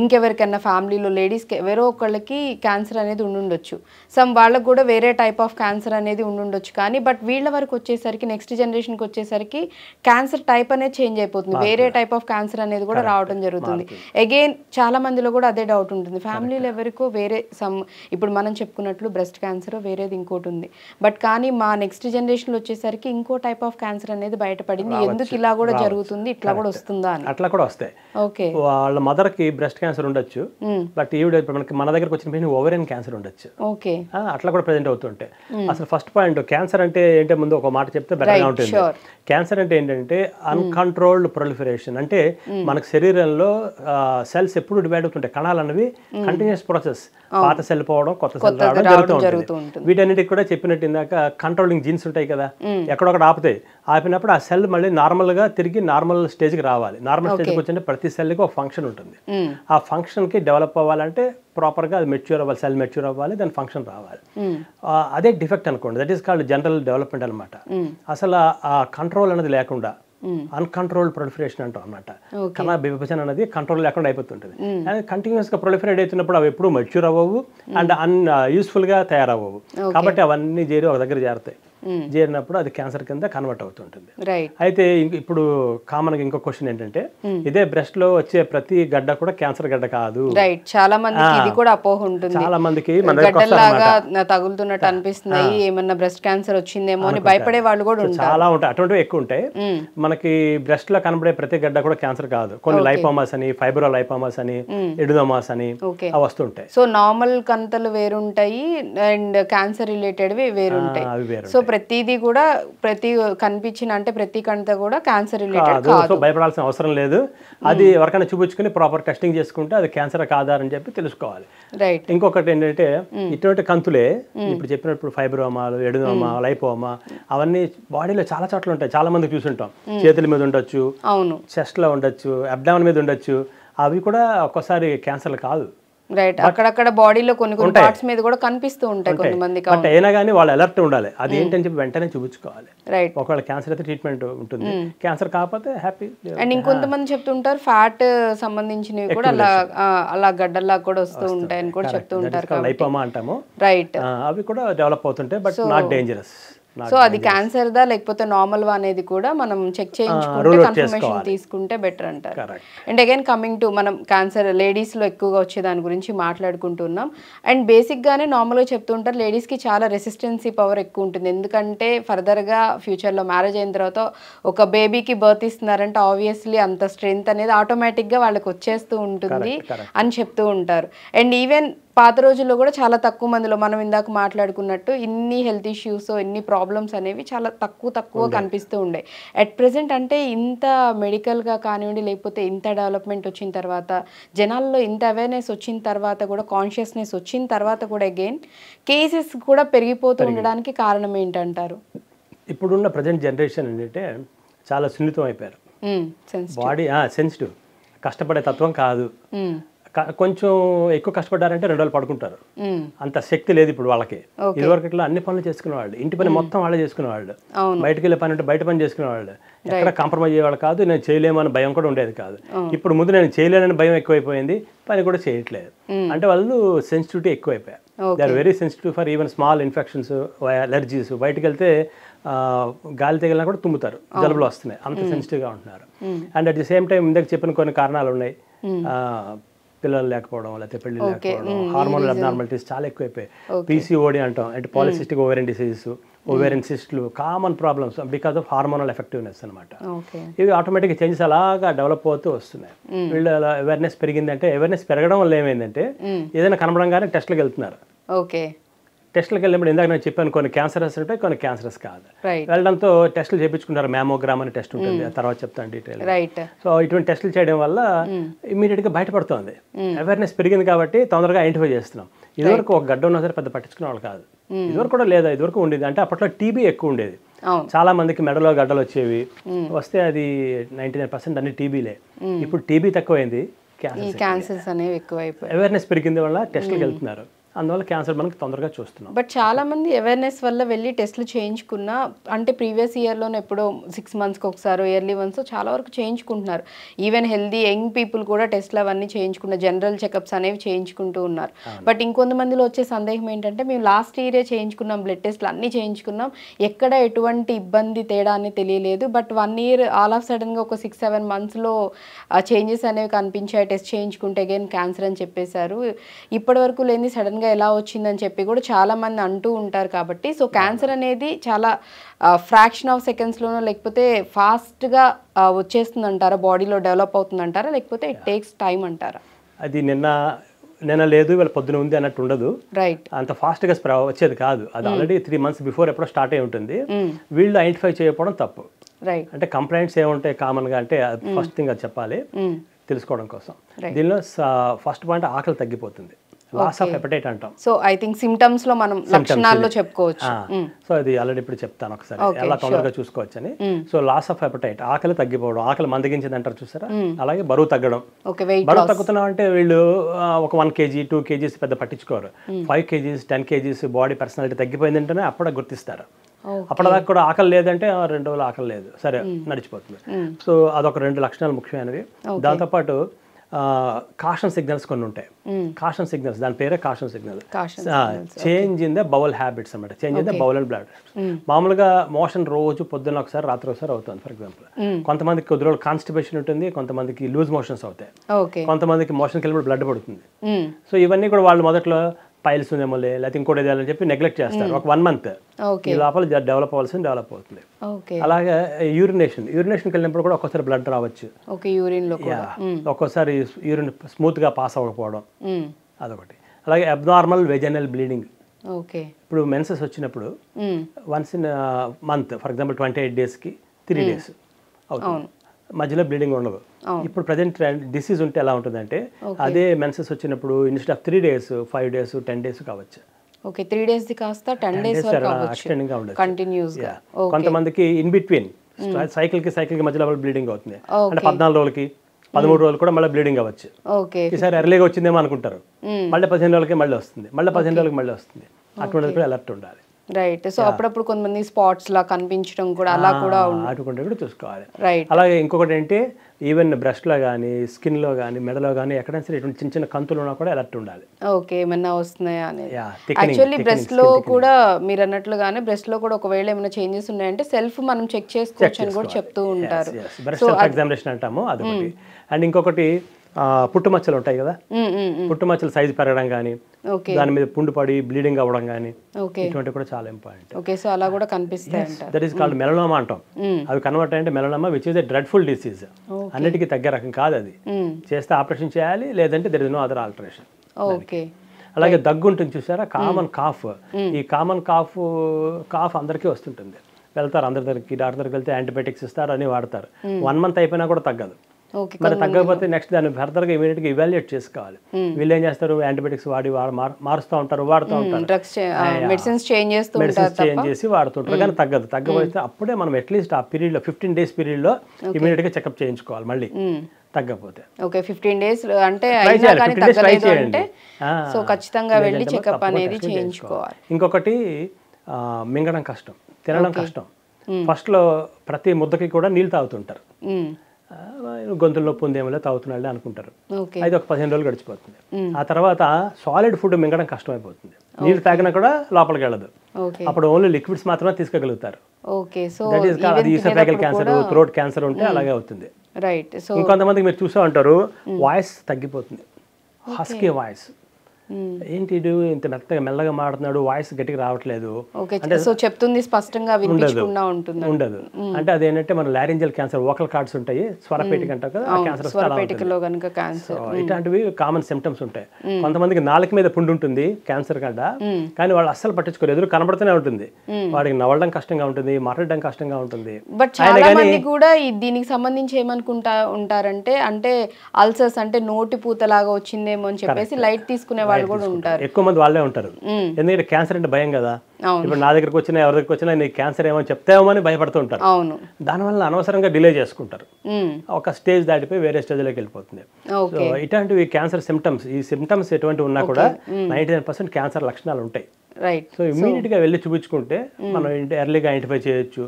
ఇంకెవరికైనా ఫ్యామిలీలో లేడీస్కి ఎవరో ఒకళ్ళకి క్యాన్సర్ అనేది ఉండుండొచ్చు సమ్ వాళ్ళకు కూడా వేరే టైప్ ఆఫ్ క్యాన్సర్ అనేది ఉండుండొచ్చు కానీ బట్ వీళ్ళ వరకు వచ్చేసరికి నెక్స్ట్ జనరేషన్కి వచ్చేసరికి క్యాన్సర్ టైప్ అనేది చేంజ్ అయిపోతుంది వేరే టైప్ ఆఫ్ క్యాన్సర్ అనేది కూడా రావడం జరుగుతుంది అగైన్ చాలా మందిలో కూడా అదే డౌట్ ఉంటుంది ఫ్యామిలీలో ఎవరికో వేరే సమ్ ఇప్పుడు మనం చెప్పుకున్నట్లు బ్రెస్ట్ క్యాన్సర్ వేరేది ఇంకోటి ఉంది బట్ కానీ మా నెక్స్ట్ జనరేషన్లో వచ్చేసరికి ఇంకో టైప్ ఆఫ్ క్యాన్సర్ అనేది బయటపడింది ఎందుకు ఇలా కూడా జరుగుతుంది ఇట్లా కూడా వస్తుందా అని అట్లా కూడా వస్తాయి ఓకే
వాళ్ళ మదర్ కి బ్రెస్ట్ క్యాన్సర్ ఉండొచ్చు బట్ hmm. ఈవిడ మనకి మన దగ్గరకు వచ్చిన ఓవరియన్ క్యాన్సర్ ఉండొచ్చు ఓకే అట్లా కూడా ప్రజెంట్ అవుతుంటే hmm. అసలు ఫస్ట్ పాయింట్ క్యాన్సర్ అంటే ఏంటంటే ముందు ఒక మాట చెప్తే బెటర్గా ఉంటుంది క్యాన్సర్ అంటే ఏంటంటే అన్కంట్రోల్డ్ ప్రొలిఫరేషన్ అంటే మనకు శరీరంలో సెల్స్ ఎప్పుడు డివైడ్ అవుతుంటాయి కణాలు అనేవి కంటిన్యూస్ ప్రాసెస్ పాత సెల్ పోవడం కొత్త సెల్ రావడం జరుగుతూ ఉంటుంది వీటన్నిటికి కూడా చెప్పినట్టు ఇందాక కంట్రోలింగ్ జీన్స్ ఉంటాయి కదా ఎక్కడొక్కడ ఆపుతాయి ఆపినప్పుడు ఆ సెల్ మళ్ళీ నార్మల్గా తిరిగి నార్మల్ స్టేజ్కి రావాలి నార్మల్ స్టేజ్కి వచ్చిన ప్రతి సెల్కి ఒక ఫంక్షన్ ఉంటుంది ఆ ఫంక్షన్కి డెవలప్ అవ్వాలంటే ప్రాపర్గా అది మెచ్యూర్ అవ్వాలి సెల్ మెచ్యూర్ అవ్వాలి దాని ఫంక్షన్ రావాలి hmm. అదే డిఫెక్ట్ అనుకోండి that is called general development అనమాట అసలు ఆ కంట్రోల్ అనేది లేకుండా అన్కంట్రోల్డ్ hmm. ప్రొలిఫరేషన్ అంటాం అనమాట కళా విభజన అనేది కంట్రోల్ లేకుండా అయిపోతుంటుంది అండ్ గా ప్రొలిఫరేట్ అవుతున్నప్పుడు అవి ఎప్పుడూ మెచ్యూర్ అవ్వవు అండ్ అన్ యూస్ఫుల్ గా తయారవ్వవు కాబట్టి అవన్నీ చేరి ఒక దగ్గర చేరతాయి Hmm. చేరినప్పుడు అది క్యాన్సర్ కింద కన్వర్ట్ అవుతుంటుంది అయితే ఇప్పుడు కామన్ గా ఇంకో క్వశ్చన్ ఏంటంటే hmm. ఇదే బ్రెస్ట్ లో వచ్చే ప్రతి గడ్డ కూడా క్యాన్సర్ గడ్డ కాదు
చాలా మందికి ఇది కూడా అపోహ ఉంటుంది చాలా మందికి తగులుతున్నట్టు అనిపిస్తున్నాయి ఏమన్నా బ్రెస్ట్ క్యాన్సర్ వచ్చిందేమో అని భయపడే వాళ్ళు కూడా చాలా
ఉంటాయి అటువంటివి ఎక్కువ ఉంటాయి hmm. మనకి బ్రెస్ట్ లో కనబడే ప్రతి గడ్డ కూడా క్యాన్సర్ కాదు కొన్ని లైపోమాస్ అని ఫైబ్రో లైపోమాస్ అని ఎడుదోమాస్ అని వస్తుంటాయి సో
నార్మల్ కంతలు వేరుంటాయి అండ్ క్యాన్సర్ రిలేటెడ్ వేరుంటాయి సో ప్రతిదీ కూడా ప్రతి కనిపించిన అంటే ప్రతి కంట కూడా క్యాన్సర్ రిలేటెడ్
భయపడాల్సిన అవసరం లేదు అది hmm. ఎవరికైనా చూపించుకుని ప్రాపర్ టెస్టింగ్ చేసుకుంటే అది క్యాన్సర్ కాదా అని చెప్పి తెలుసుకోవాలి రైట్ ఇంకొకటి ఏంటంటే hmm. ఇటువంటి కంతులే hmm. ఇప్పుడు చెప్పినప్పుడు ఫైబ్రోమాలు ఎడునోమా లైపోమా అవన్నీ బాడీలో చాలా చోట్ల ఉంటాయి చాలా మందికి చూసుంటాం చేతుల మీద ఉండొచ్చు అవును లో ఉండొచ్చు అబ్డామన్ మీద ఉండొచ్చు అవి కూడా ఒక్కసారి క్యాన్సర్ కాదు
రైట్ అక్కడక్కడ బాడీలో కొన్ని కొన్ని పార్ట్స్ మీద కూడా కనిపిస్తూ ఉంటాయి కొంతమంది బట్ అయినా
కానీ వాళ్ళు అలర్ట్ ఉండాలి అది hmm. ఏంటని చెప్పి వెంటనే చూపించుకోవాలి రైట్ ఒకవేళ క్యాన్సర్ అయితే ట్రీట్మెంట్ ఉంటుంది క్యాన్సర్ hmm. కాకపోతే హ్యాపీ అండ్ ఇంకొంతమంది
ah. చెప్తుంటారు ఫ్యాట్ సంబంధించినవి కూడా అలా అలా గడ్డల్లా కూడా వస్తూ ఉంటాయి అని కూడా చెప్తూ ఉంటారు
లైపోమా అంటాము రైట్ ah, అవి కూడా డెవలప్ అవుతుంటాయి బట్ నాట్ డేంజరస్ సో అది క్యాన్సర్
దా లేకపోతే నార్మల్ వా అనేది కూడా మనం చెక్ ah, చేయించుకుంటే కన్ఫర్మేషన్ తీసుకుంటే బెటర్ అంటారు అండ్ అగైన్ కమింగ్ టు మనం క్యాన్సర్ లేడీస్ లో ఎక్కువగా వచ్చే దాని గురించి మాట్లాడుకుంటున్నాం అండ్ బేసిక్ గానే నార్మల్ గా చెప్తుంటారు లేడీస్ కి చాలా రెసిస్టెన్సీ పవర్ ఎక్కువ ఉంటుంది ఎందుకంటే ఫర్దర్ గా ఫ్యూచర్ లో మ్యారేజ్ అయిన తర్వాత ఒక బేబీకి బర్త్ ఇస్తున్నారంటే ఆబ్వియస్లీ అంత స్ట్రెంత్ అనేది ఆటోమేటిక్ గా వాళ్ళకి వచ్చేస్తూ ఉంటుంది అని చెప్తూ ఉంటారు అండ్ ఈవెన్ పాత రోజుల్లో కూడా చాలా తక్కువ మందిలో మనం ఇందాక మాట్లాడుకున్నట్టు ఇన్ని హెల్త్ ఇష్యూస్ ఎన్ని ప్రాబ్లమ్స్ అనేవి చాలా తక్కువ తక్కువ కనిపిస్తూ ఉండే అట్ ప్రజెంట్ అంటే ఇంత మెడికల్గా కానివ్వండి లేకపోతే ఇంత డెవలప్మెంట్ వచ్చిన తర్వాత జనాల్లో ఇంత అవేర్నెస్ వచ్చిన తర్వాత కూడా కాన్షియస్నెస్ వచ్చిన తర్వాత కూడా అగైన్ కేసెస్ కూడా పెరిగిపోతూ ఉండడానికి కారణం ఏంటంటారు
ఇప్పుడున్న ప్రజెంట్ జనరేషన్ ఏంటంటే చాలా సున్నితం అయిపోయారు బాడీ సెన్సిటివ్ కష్టపడే తత్వం కాదు కొంచెం ఎక్కువ కష్టపడ్డారంటే రెండు రోజులు పడుకుంటారు అంత శక్తి లేదు ఇప్పుడు వాళ్ళకి ఇదివరకు ఇట్లా అన్ని పనులు చేసుకునేవాళ్ళు ఇంటి పని మొత్తం వాళ్ళే చేసుకునేవాళ్ళు బయటకు వెళ్ళే పని అంటే బయట పని చేసుకునేవాళ్ళు ఎక్కడ కాంప్రమైజ్ అయ్యేవాళ్ళు కాదు నేను చేయలేము అనే భయం కూడా ఉండేది కాదు ఇప్పుడు ముందు నేను చేయలేనని భయం ఎక్కువైపోయింది పని కూడా చేయట్లేదు అంటే వాళ్ళు సెన్సిటివిటీ ఎక్కువైపోయారు they are very sensitive for even small infections allergies బయటకు వెళ్తే గాలి తగిలినా కూడా తుమ్ముతారు జలుబులు వస్తున్నాయి అంత సెన్సిటివ్గా ఉంటున్నారు and at the same time ఇందాక చెప్పిన కొన్ని కారణాలు ఉన్నాయి పిల్లలు లేకపోవడం లేకపోతే పెళ్లి లేకపోవడం హార్మోనల్ అబ్నార్మాలిటీస్ చాలా ఎక్కువైపోయాయి పీసీఓడి అంటాం అంటే పాలిసిస్టిక్ ఓవెరన్ డిసీజెస్ ఓవెరన్ సిస్ట్లు common problems because of hormonal effectiveness అనమాట ఇవి ఆటోమేటిక్ చేంజెస్ అలాగా డెవలప్ అవుతూ వస్తున్నాయి వీళ్ళ అవేర్నెస్ పెరిగిందంటే అవేర్నెస్ పెరగడం వల్ల ఏమైందంటే ఏదైనా కనబడంగానే టెస్ట్లకు వెళ్తున్నారు ఓకే టెస్టులకు వెళ్ళినప్పుడు ఇందాక నేను చెప్పాను కొన్ని క్యాన్సరస్ ఉంటాయి కొన్ని క్యాన్సరస్ కాదు వెళ్ళడంతో టెస్టులు చేయించుకుంటారు మ్యామోగ్రామ్ అనే టెస్ట్ ఉంటుంది hmm. తర్వాత చెప్తాను డీటెయిల్ సో ఇటువంటి టెస్టులు చేయడం వల్ల ఇమీడియట్గా బయటపడుతుంది అవేర్నెస్ పెరిగింది కాబట్టి తొందరగా ఐడెంటిఫై చేస్తున్నాం ఇదివరకు ఒక గడ్డ ఉన్నా సరే పెద్ద పట్టించుకునే వాళ్ళు కాదు hmm. ఇదివరకు కూడా లేదా ఇదివరకు ఉండేది అంటే అప్పట్లో టీబీ ఎక్కువ ఉండేది చాలా మందికి మెడలో గడ్డలు వచ్చేవి hmm. వస్తే అది నైన్టీ నైన్ పర్సెంట్ అన్ని టీబీలే ఇప్పుడు టీబీ తక్కువైంది క్యాన్సర్స్ అనేవి ఎక్కువ అవేర్నెస్ పెరిగింది వల్ల టెస్ట్లకు వెళ్తున్నారు అందువల్ల క్యాన్సర్ మనకి తొందరగా చూస్తున్నాం
బట్ చాలా మంది అవేర్నెస్ వల్ల వెళ్ళి టెస్ట్లు చేయించుకున్నా అంటే ప్రీవియస్ ఇయర్లోనే ఎప్పుడో సిక్స్ మంత్స్కి ఒకసారి ఇయర్లీ వన్స్ చాలా వరకు చేయించుకుంటున్నారు ఈవెన్ హెల్దీ యంగ్ పీపుల్ కూడా టెస్ట్లు అవన్నీ చేయించుకున్న జనరల్ చెకప్స్ అనేవి చేయించుకుంటూ ఉన్నారు బట్ ఇంకొంతమందిలో వచ్చే సందేహం ఏంటంటే మేము లాస్ట్ ఇయరే చేయించుకున్నాం బ్లడ్ టెస్ట్లు అన్నీ చేయించుకున్నాం ఎక్కడ ఎటువంటి ఇబ్బంది తేడా అని తెలియలేదు but one year all of సడన్గా ఒక సిక్స్ సెవెన్ మంత్స్లో చేంజెస్ అనేవి కనిపించాయి టెస్ట్ చేయించుకుంటే అగైన్ క్యాన్సర్ అని చెప్పేశారు ఇప్పటి వరకు లేని సడన్ సడన్గా ఎలా వచ్చిందని చెప్పి కూడా చాలామంది అంటూ ఉంటారు కాబట్టి సో క్యాన్సర్ అనేది చాలా ఫ్రాక్షన్ ఆఫ్ సెకండ్స్లోనో లేకపోతే ఫాస్ట్గా వచ్చేస్తుంది అంటారా బాడీలో డెవలప్ అవుతుంది అంటారా లేకపోతే ఇట్ టేక్స్ టైం
అంటారా అది నిన్న నిన్న లేదు వీళ్ళ పొద్దున ఉంది అన్నట్టు ఉండదు రైట్ అంత ఫాస్ట్గా వచ్చేది కాదు అది hmm. Already three months before ఎప్పుడో స్టార్ట్ అయి ఉంటుంది hmm. వీళ్ళు ఐడెంటిఫై చేయకపోవడం తప్పు అంటే కంప్లైంట్స్ ఏముంటాయి కామన్గా అంటే ఫస్ట్ థింగ్ hmm. అది చెప్పాలి తెలుసుకోవడం కోసం దీనిలో ఫస్ట్ పాయింట్ ఆకలి తగ్గిపోతుంది లాస్ ఆఫ్ హెపటైట్ అంటాం
సో ఐ థింక్ సిమ్టమ్స్ లో మనం లక్షణాల్లో చెప్పుకోవచ్చు
సో అది ఆల్రెడీ ఇప్పుడు చెప్తాను ఒకసారి ఎలా తొందరగా చూసుకోవచ్చు అని సో లాస్ ఆఫ్ హెపటైట్ ఆకలి తగ్గిపోవడం ఆకలి మందగించింది అంటారు చూసారా అలాగే బరువు తగ్గడం బరువు తగ్గుతున్నాం అంటే వీళ్ళు ఒక వన్ కేజీ టూ కేజీస్ పెద్ద పట్టించుకోరు five kgs ten kgs body personality తగ్గిపోయింది అంటేనే అప్పుడే గుర్తిస్తారు అప్పటిదాకా కూడా ఆకలి లేదంటే రెండు రోజులు ఆకలి లేదు సరే నడిచిపోతుంది సో అదొక రెండు లక్షణాలు ముఖ్యమైనవి దాంతోపాటు కాషన్ సిగ్నల్స్ కొన్ని ఉంటాయి కాషన్ hmm. సిగ్నల్స్ దాని పేరే caution signal change in the bowel habits అనమాట change in the bowel and blood మామూలుగా మోషన్ రోజు పొద్దున్న ఒకసారి రాత్రి ఒకసారి అవుతుంది ఫర్ ఎగ్జాంపుల్ hmm. కొంతమందికి కొద్ది రోజులు కాన్స్టిపేషన్ ఉంటుంది కొంతమందికి లూజ్ మోషన్స్
అవుతాయి
కొంతమందికి మోషన్కి వెళ్ళినప్పుడు బ్లడ్ పడుతుంది సో hmm. ఇవన్నీ కూడా వాళ్ళు మొదట్లో పైల్స్ ఉందేమోలే లేకపోతే ఇంకోటి ఏదైనా చెప్పి నెగ్లెక్ట్ చేస్తారు ఒక వన్ మంత్ ఈ లోపల డెవలప్ అవ్వాల్సింది డెవలప్ అవుతుంది అలాగే యూరినేషన్ యూరినేషన్కి వెళ్ళినప్పుడు కూడా ఒక్కోసారి బ్లడ్ రావచ్చు ఒక్కోసారి యూరిన్ స్మూత్ గా పాస్ అవ్వకపోవడం అదొకటి అలాగే అబ్నార్మల్ వెజనల్ బ్లీడింగ్ ఓకే ఇప్పుడు మెన్సెస్ వచ్చినప్పుడు once in month for example twenty eight డేస్కి త్రీ డేస్ అవుతుంది మధ్యలో బ్లీడింగ్ ఉండదు ఇప్పుడు ప్రజెంట్ డిసీజ్ ఉంటే ఎలా ఉంటుందంటే అదే మెన్సెస్ వచ్చినప్పుడు instead of three days five days ten days కావచ్చు
ఓకే త్రీ డేస్ కాస్త టెన్ డేస్ ఎక్స్టెండింగ్ కంటిన్యూస్ కొంతమందికి
ఇన్ బిట్వీన్ సైకిల్ కి సైకిల్ కి మధ్యలో బ్లీడింగ్ అవుతుంది అంటే పద్నాలుగు రోజులకి పదమూడు రోజులు కూడా మళ్ళీ బ్లీడింగ్ అవ్వచ్చు ఈసారి ఎర్లీగా వచ్చిందేమో అనుకుంటారు మళ్ళీ పదిహేను రోజులకి మళ్ళీ వస్తుంది మళ్ళీ పదిహేను రోజులకి మళ్ళీ వస్తుంది అటువంటి కూడా అలర్ట్ ఉండాలి
రైట్ సో అప్పుడప్పుడు కొంతమంది స్పాట్స్ లా కనిపించడం కూడా అలా కూడా
అటుకుంటే కూడా చూసుకోవాలి రైట్ అలాగే ఇంకొకటి అంటే ఈవెన్ బ్రష్లో కానీ స్కిన్లో కానీ మెడలో కానీ ఎక్కడైనా సరే ఇటువంటి చిన్న చిన్న కంతులు ఉన్నా కూడా అలర్ట్ ఉండాలి
ఓకే ఏమన్నా వస్తున్నాయా అనేది యాక్చువల్లీ లో కూడా మీరు అన్నట్లుగానే లో కూడా ఒకవేళ ఏమైనా చేంజెస్ ఉన్నాయంటే సెల్ఫ్ మనం చెక్ చేసుకోవచ్చు అని కూడా చెప్తూ ఉంటారు
ఎగ్జామినేషన్ అంటాము అది అండ్ hmm. ఇంకొకటి పుట్టుమచ్చలు ఉంటాయి కదా మచ్చలు సైజు పెరగడం కానీ దాని మీద పుండు పడి బ్లీడింగ్ అవ్వడం కానీ ఇటువంటి కూడా చాలా ఇంపార్టెంట్
ఓకే సో అలా కూడా కనిపిస్తాయి దట్ ఈస్ కాల్డ్
మెలనోమా అంటాం అవి కన్వర్ట్ అంటే melanoma which is a dreadful disease అన్నిటికీ తగ్గే రకం కాదు అది చేస్తే ఆపరేషన్ చేయాలి లేదంటే there is no other alteration
okay అలాగే
దగ్గు ఉంటుంది చూసారా కామన్ కాఫ్ ఈ కామన్ కాఫ్ కాఫ్ అందరికీ వస్తుంటుంది వెళ్తారు అందరి దగ్గరికి డాక్టర్ దగ్గరికి వెళ్తే యాంటీబయాటిక్స్ ఇస్తారు అని వాడతారు వన్ మంత్ అయిపోయినా కూడా తగ్గదు
మరి తగ్గకపోతే
నెక్స్ట్ దాన్ని ఫర్దర్గా ఇమీడియట్గా ఇవాల్యుయేట్ చేసుకోవాలి hmm. వీళ్ళు ఏం చేస్తారు యాంటీబయాటిక్స్ వాడి మారుస్తూ ఉంటారు వాడుతూ hmm, ఉంటారు మెడిసిన్స్
చేంజ్ చేసి
వాడుతుంటారు కానీ hmm. తగ్గదు తగ్గకపోతే అప్పుడే మనం అట్లీస్ట్ ఆ పీరియడ్లో ఫిఫ్టీన్ డేస్ పీరియడ్లో ఇమీడియట్గా చెకప్ చేయించుకోవాలి మళ్ళీ తగ్గకపోతే
ఓకే ఫిఫ్టీన్ డేస్ అంటే సో ఖచ్చితంగా వెళ్ళి చెకప్ అనేది చేయించుకోవాలి
ఇంకొకటి మింగడం కష్టం తినడం కష్టం ఫస్ట్ లో ప్రతి ముద్దకి కూడా నీళ్ళు తాగుతుంటారు గొంతుల్లో పొందేమో ఉందేమో తాగుతున్నాడు అనుకుంటారు అయితే ఒక పదిహేను రోజులు గడిచిపోతుంది ఆ తర్వాత సాలిడ్ ఫుడ్ మింగడం కష్టమైపోతుంది నీళ్ళు తాగినా కూడా లోపలికి వెళ్ళదు అప్పుడు ఓన్లీ లిక్విడ్స్ మాత్రమే తీసుకోగలుగుతారు
దట్ క్యాన్సర్ థ్రోట్ క్యాన్సర్ ఉంటే అలాగే అవుతుంది రైట్
ఇంకొంతమందికి మీరు చూసా ఉంటారు వాయిస్ తగ్గిపోతుంది హస్కీ వాయిస్ Hmm. ఏంటి ఇంత మెత్తగా మెల్లగా మాడుతున్నాడు వాయిస్ గట్టిగా రావట్లేదు అంటే సో
చెప్తుంది స్పష్టంగా ఉంటుంది
ఉండదు hmm. అంటే అదేంటంటే మన లారింజల్ క్యాన్సర్ ఓకల్ కార్డ్స్ ఉంటాయి స్వరపేటిక hmm. అంటారు కదా క్యాన్సర్ స్వరపేటికలో
గనుక క్యాన్సర్
ఇట్లాంటివి కామన్ సిమ్టమ్స్ ఉంటాయి కొంతమందికి నాలుక మీద పుండు ఉంటుంది క్యాన్సర్ కడ కానీ వాళ్ళు అస్సలు పట్టించుకోరు ఎదురు కనబడుతూనే ఉంటుంది వాడికి నవ్వడం కష్టంగా ఉంటుంది మాట్లాడడం కష్టంగా ఉంటుంది బట్ చాలా మంది
కూడా దీనికి సంబంధించి ఏమనుకుంటా ఉంటారంటే అంటే అల్సర్స్ అంటే నోటి పూత లాగా వచ్చిందేమో అని చెప్పేసి లైట్ తీసుకునే
ఎక్కువ మంది వాళ్ళే ఉంటారు ఎందుకంటే క్యాన్సర్ అంటే భయం కదా ఇప్పుడు నా దగ్గరకు వచ్చినా ఎవరి దగ్గరకు వచ్చినా నీకు క్యాన్సర్ ఏమో చెప్తామని భయపడుతూ ఉంటారు దానివల్ల అనవసరంగా డిలే చేసుకుంటారు ఒక స్టేజ్ దాటిపోయి వేరే స్టేజ్ లోకి వెళ్ళిపోతుంది సో ఇట్లాంటివి క్యాన్సర్ సిమ్టమ్స్ ఈ సిమ్టమ్స్ ఎటువంటి ఉన్నా కూడా నైంటీ నైన్ పర్సెంట్ క్యాన్సర్ లక్షణాలు ఉంటాయి సో ఇమీడియట్ గా వెళ్ళి చూపించుకుంటే మనం ఎర్లీగా ఐడెంటిఫై చేయొచ్చు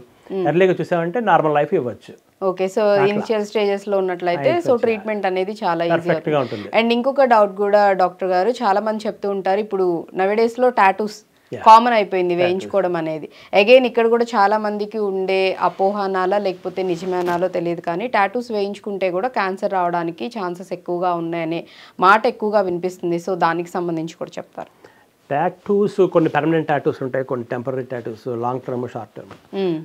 ఎర్లీగా చూసామంటే నార్మల్ లైఫ్ ఇవ్వచ్చు
ఓకే సో ఇనిషియల్ స్టేజెస్ లో ఉన్నట్లయితే సో ట్రీట్మెంట్ అనేది చాలా ఈజీ అండ్ ఇంకొక డౌట్ కూడా డాక్టర్ గారు చాలా మంది చెప్తూ ఉంటారు ఇప్పుడు నవేడేస్ లో టాటూస్ కామన్ అయిపోయింది వేయించుకోవడం అనేది అగైన్ ఇక్కడ కూడా చాలా మందికి ఉండే అపోహనాలా లేకపోతే నిజమేనాలో తెలియదు కానీ టాటూస్ వేయించుకుంటే కూడా క్యాన్సర్ రావడానికి ఛాన్సెస్ ఎక్కువగా ఉన్నాయనే మాట ఎక్కువగా వినిపిస్తుంది సో దానికి సంబంధించి కూడా చెప్తారు
టాటూస్ కొన్ని పర్మనెంట్ టాటూస్ ఉంటాయి కొన్ని temporary tattoos long term short term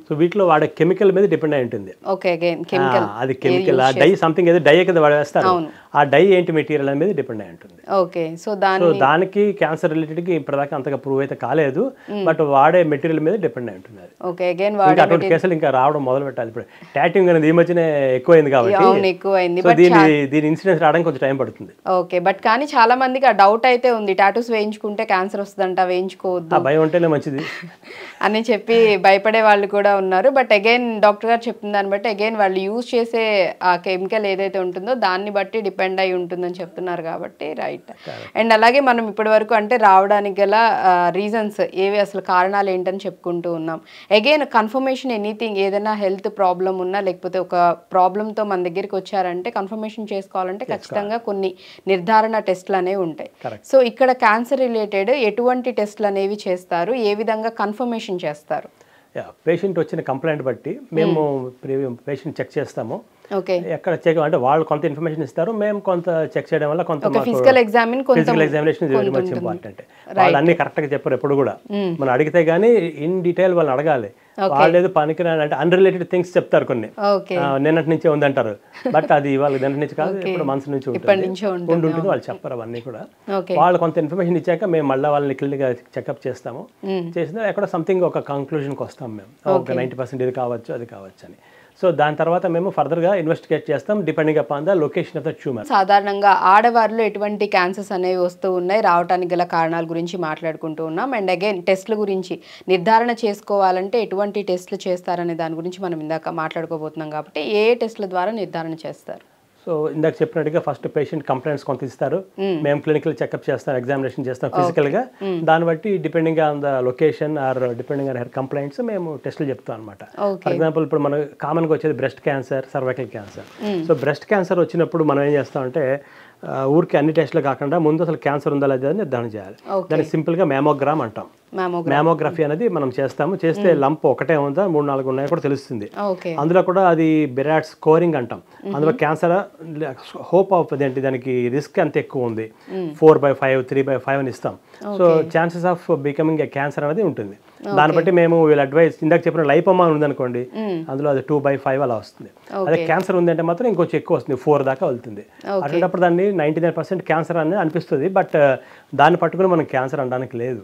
so వీటిలో వాడే కెమికల్ మీద డిపెండ్ అయి ఉంటుంది
ah,
అది కెమికల్ ఆ డై సంథింగ్ ఏదో డై కదా వాడేస్తారు ఆ డై ఏంటి మెటీరియల్ అనేది డిపెండ్ అయి
ఉంటుంది సో
దానికి క్యాన్సర్ రిలేటెడ్ కి ఇప్పటిదాకా అంతగా ప్రూవ్ అయితే కాలేదు బట్ hmm. వాడే మెటీరియల్ మీద డిపెండ్ అయి ఉంటుంది అటువంటి కేసులు ఇంకా రావడం మొదలు పెట్టాలి ఇప్పుడు టాటింగ్ అనేది ఈ మధ్యనే ఎక్కువైంది కాబట్టి దీని దీని ఇన్సిడెన్స్ రావడానికి కొంచెం టైం పడుతుంది
ఓకే బట్ కానీ చాలా మందికి ఆ డౌట్ అయితే ఉంది టాటూస్ వేయించుకుంటే క్యాన్సర్ క్యాన్సర్ వస్తుందంట వేయించుకోవద్దు
భయం ఉంటేనే మంచిది
అని చెప్పి భయపడే వాళ్ళు కూడా ఉన్నారు బట్ అగైన్ డాక్టర్ గారు చెప్పిన దాన్ని బట్టి అగైన్ వాళ్ళు యూజ్ చేసే ఆ కెమికల్ ఏదైతే ఉంటుందో దాన్ని బట్టి డిపెండ్ అయి ఉంటుందని చెప్తున్నారు కాబట్టి రైట్ అండ్ అలాగే మనం ఇప్పటి వరకు అంటే రావడానికి గల రీజన్స్ ఏవి అసలు కారణాలు ఏంటని చెప్పుకుంటూ ఉన్నాం అగైన్ కన్ఫర్మేషన్ ఎనీథింగ్ ఏదైనా హెల్త్ ప్రాబ్లం ఉన్నా లేకపోతే ఒక ప్రాబ్లంతో మన దగ్గరికి వచ్చారంటే కన్ఫర్మేషన్ చేసుకోవాలంటే ఖచ్చితంగా కొన్ని నిర్ధారణ టెస్ట్లు అనేవి ఉంటాయి సో ఇక్కడ క్యాన్సర్ రిలేటెడ్ ఎటువంటి టెస్ట్లు అనేవి చేస్తారు ఏ విధంగా కన్ఫర్మేషన్ చేస్తారు
పేషెంట్ వచ్చిన కంప్లైంట్ బట్టి మేము hmm. పేషెంట్ చెక్ చేస్తాము ఎక్కడ చెక్ అంటే వాళ్ళు కొంత ఇన్ఫర్మేషన్ ఇస్తారు మేము కొంత చెక్ చేయడం వల్ల కొంత ఫిజికల్
ఎగ్జామినేషన్ ఇంపార్టెంట్ వాళ్ళు అన్ని
కరెక్ట్ గా చెప్పారు ఎప్పుడు కూడా hmm. మనం అడిగితే గానీ ఇన్ డీటెయిల్ వాళ్ళని అడగాలి వాళ్ళు ఏదో పనికి అంటే అన్ రిలేటెడ్ థింగ్స్ చెప్తారు కొన్ని నిన్నటి నుంచే ఉందంటారు బట్ అది వాళ్ళు నిన్నటి నుంచి కాదు ఇప్పుడు మనసు నుంచి ఉంటుంది వాళ్ళు చెప్పరు అవన్నీ కూడా వాళ్ళు కొంత ఇన్ఫర్మేషన్ ఇచ్చాక మేము మళ్ళీ వాళ్ళని గా చెకప్ చేస్తాము hmm. చేసిన ఎక్కడ సంథింగ్ ఒక కంక్లూజన్కి వస్తాం మేము ఒక నైంటీ పర్సెంట్ ఇది కావచ్చు అది కావచ్చు అని సో దాని తర్వాత మేము ఫర్దర్గా ఇన్వెస్టిగేట్ చేస్తాం depending upon the location of the tumour
సాధారణంగా ఆడవారిలో ఎటువంటి క్యాన్సర్స్ అనేవి వస్తూ ఉన్నాయి రావడానికి గల కారణాల గురించి మాట్లాడుకుంటూ ఉన్నాం అండ్ అగైన్ టెస్ట్ల గురించి నిర్ధారణ చేసుకోవాలంటే ఎటువంటి టెస్ట్లు చేస్తారనే దాని గురించి మనం ఇందాక మాట్లాడుకోబోతున్నాం కాబట్టి ఏ టెస్ట్ల ద్వారా నిర్ధారణ చేస్తారు
సో ఇందాక చెప్పినట్టుగా ఫస్ట్ పేషెంట్ కంప్లైంట్స్ కొంత ఇస్తారు hmm. మేము క్లినికల్ చెకప్ చేస్తాం ఎగ్జామినేషన్ చేస్తాం ఫిజికల్ గా hmm. దాన్ని బట్టి depending on the location or depending on her complaints మేము టెస్టులు చెప్తాం అనమాట ఫర్ ఎగ్జాంపుల్ ఇప్పుడు కామన్ కామన్గా వచ్చేది breast cancer cervical cancer so breast cancer వచ్చినప్పుడు మనం ఏం చేస్తామంటే ఊరికి అన్ని టెస్టులు కాకుండా ముందు అసలు క్యాన్సర్ ఉందా లేదా అని నిర్ధారణ చేయాలి దాన్ని గా మ్యామోగ్రామ్ అంటాం మ్యామోగ్రఫీ అనేది మనం చేస్తాము చేస్తే లంప్ hmm. ఒకటే ఉందా మూడు నాలుగు ఉన్నాయో కూడా తెలుస్తుంది అందులో కూడా అది బిరాట్ స్కోరింగ్ అంటాం hmm. అందులో క్యాన్సర్ హోప్ ఆఫ్ ఏంటి దానికి రిస్క్ అంత ఎక్కువ ఉంది four by five three by five అని ఇస్తాం so chances of becoming a cancer అనేది ఉంటుంది దాన్ని బట్టి మేము వీళ్ళు అడ్వైస్ ఇందాక చెప్పిన లైపమా అనుకోండి అందులో అది టూ బై ఫైవ్ అలా వస్తుంది అదే క్యాన్సర్ అంటే మాత్రం ఇంకొంచెం ఎక్కువ వస్తుంది ఫోర్ దాకా వెళ్తుంది అట్లాంటప్పుడు దాన్ని నైంటీ నైన్ పర్సెంట్ క్యాన్సర్ అని అనిపిస్తుంది బట్ uh, దాన్ని పట్టుకుని మనం క్యాన్సర్ అనడానికి లేదు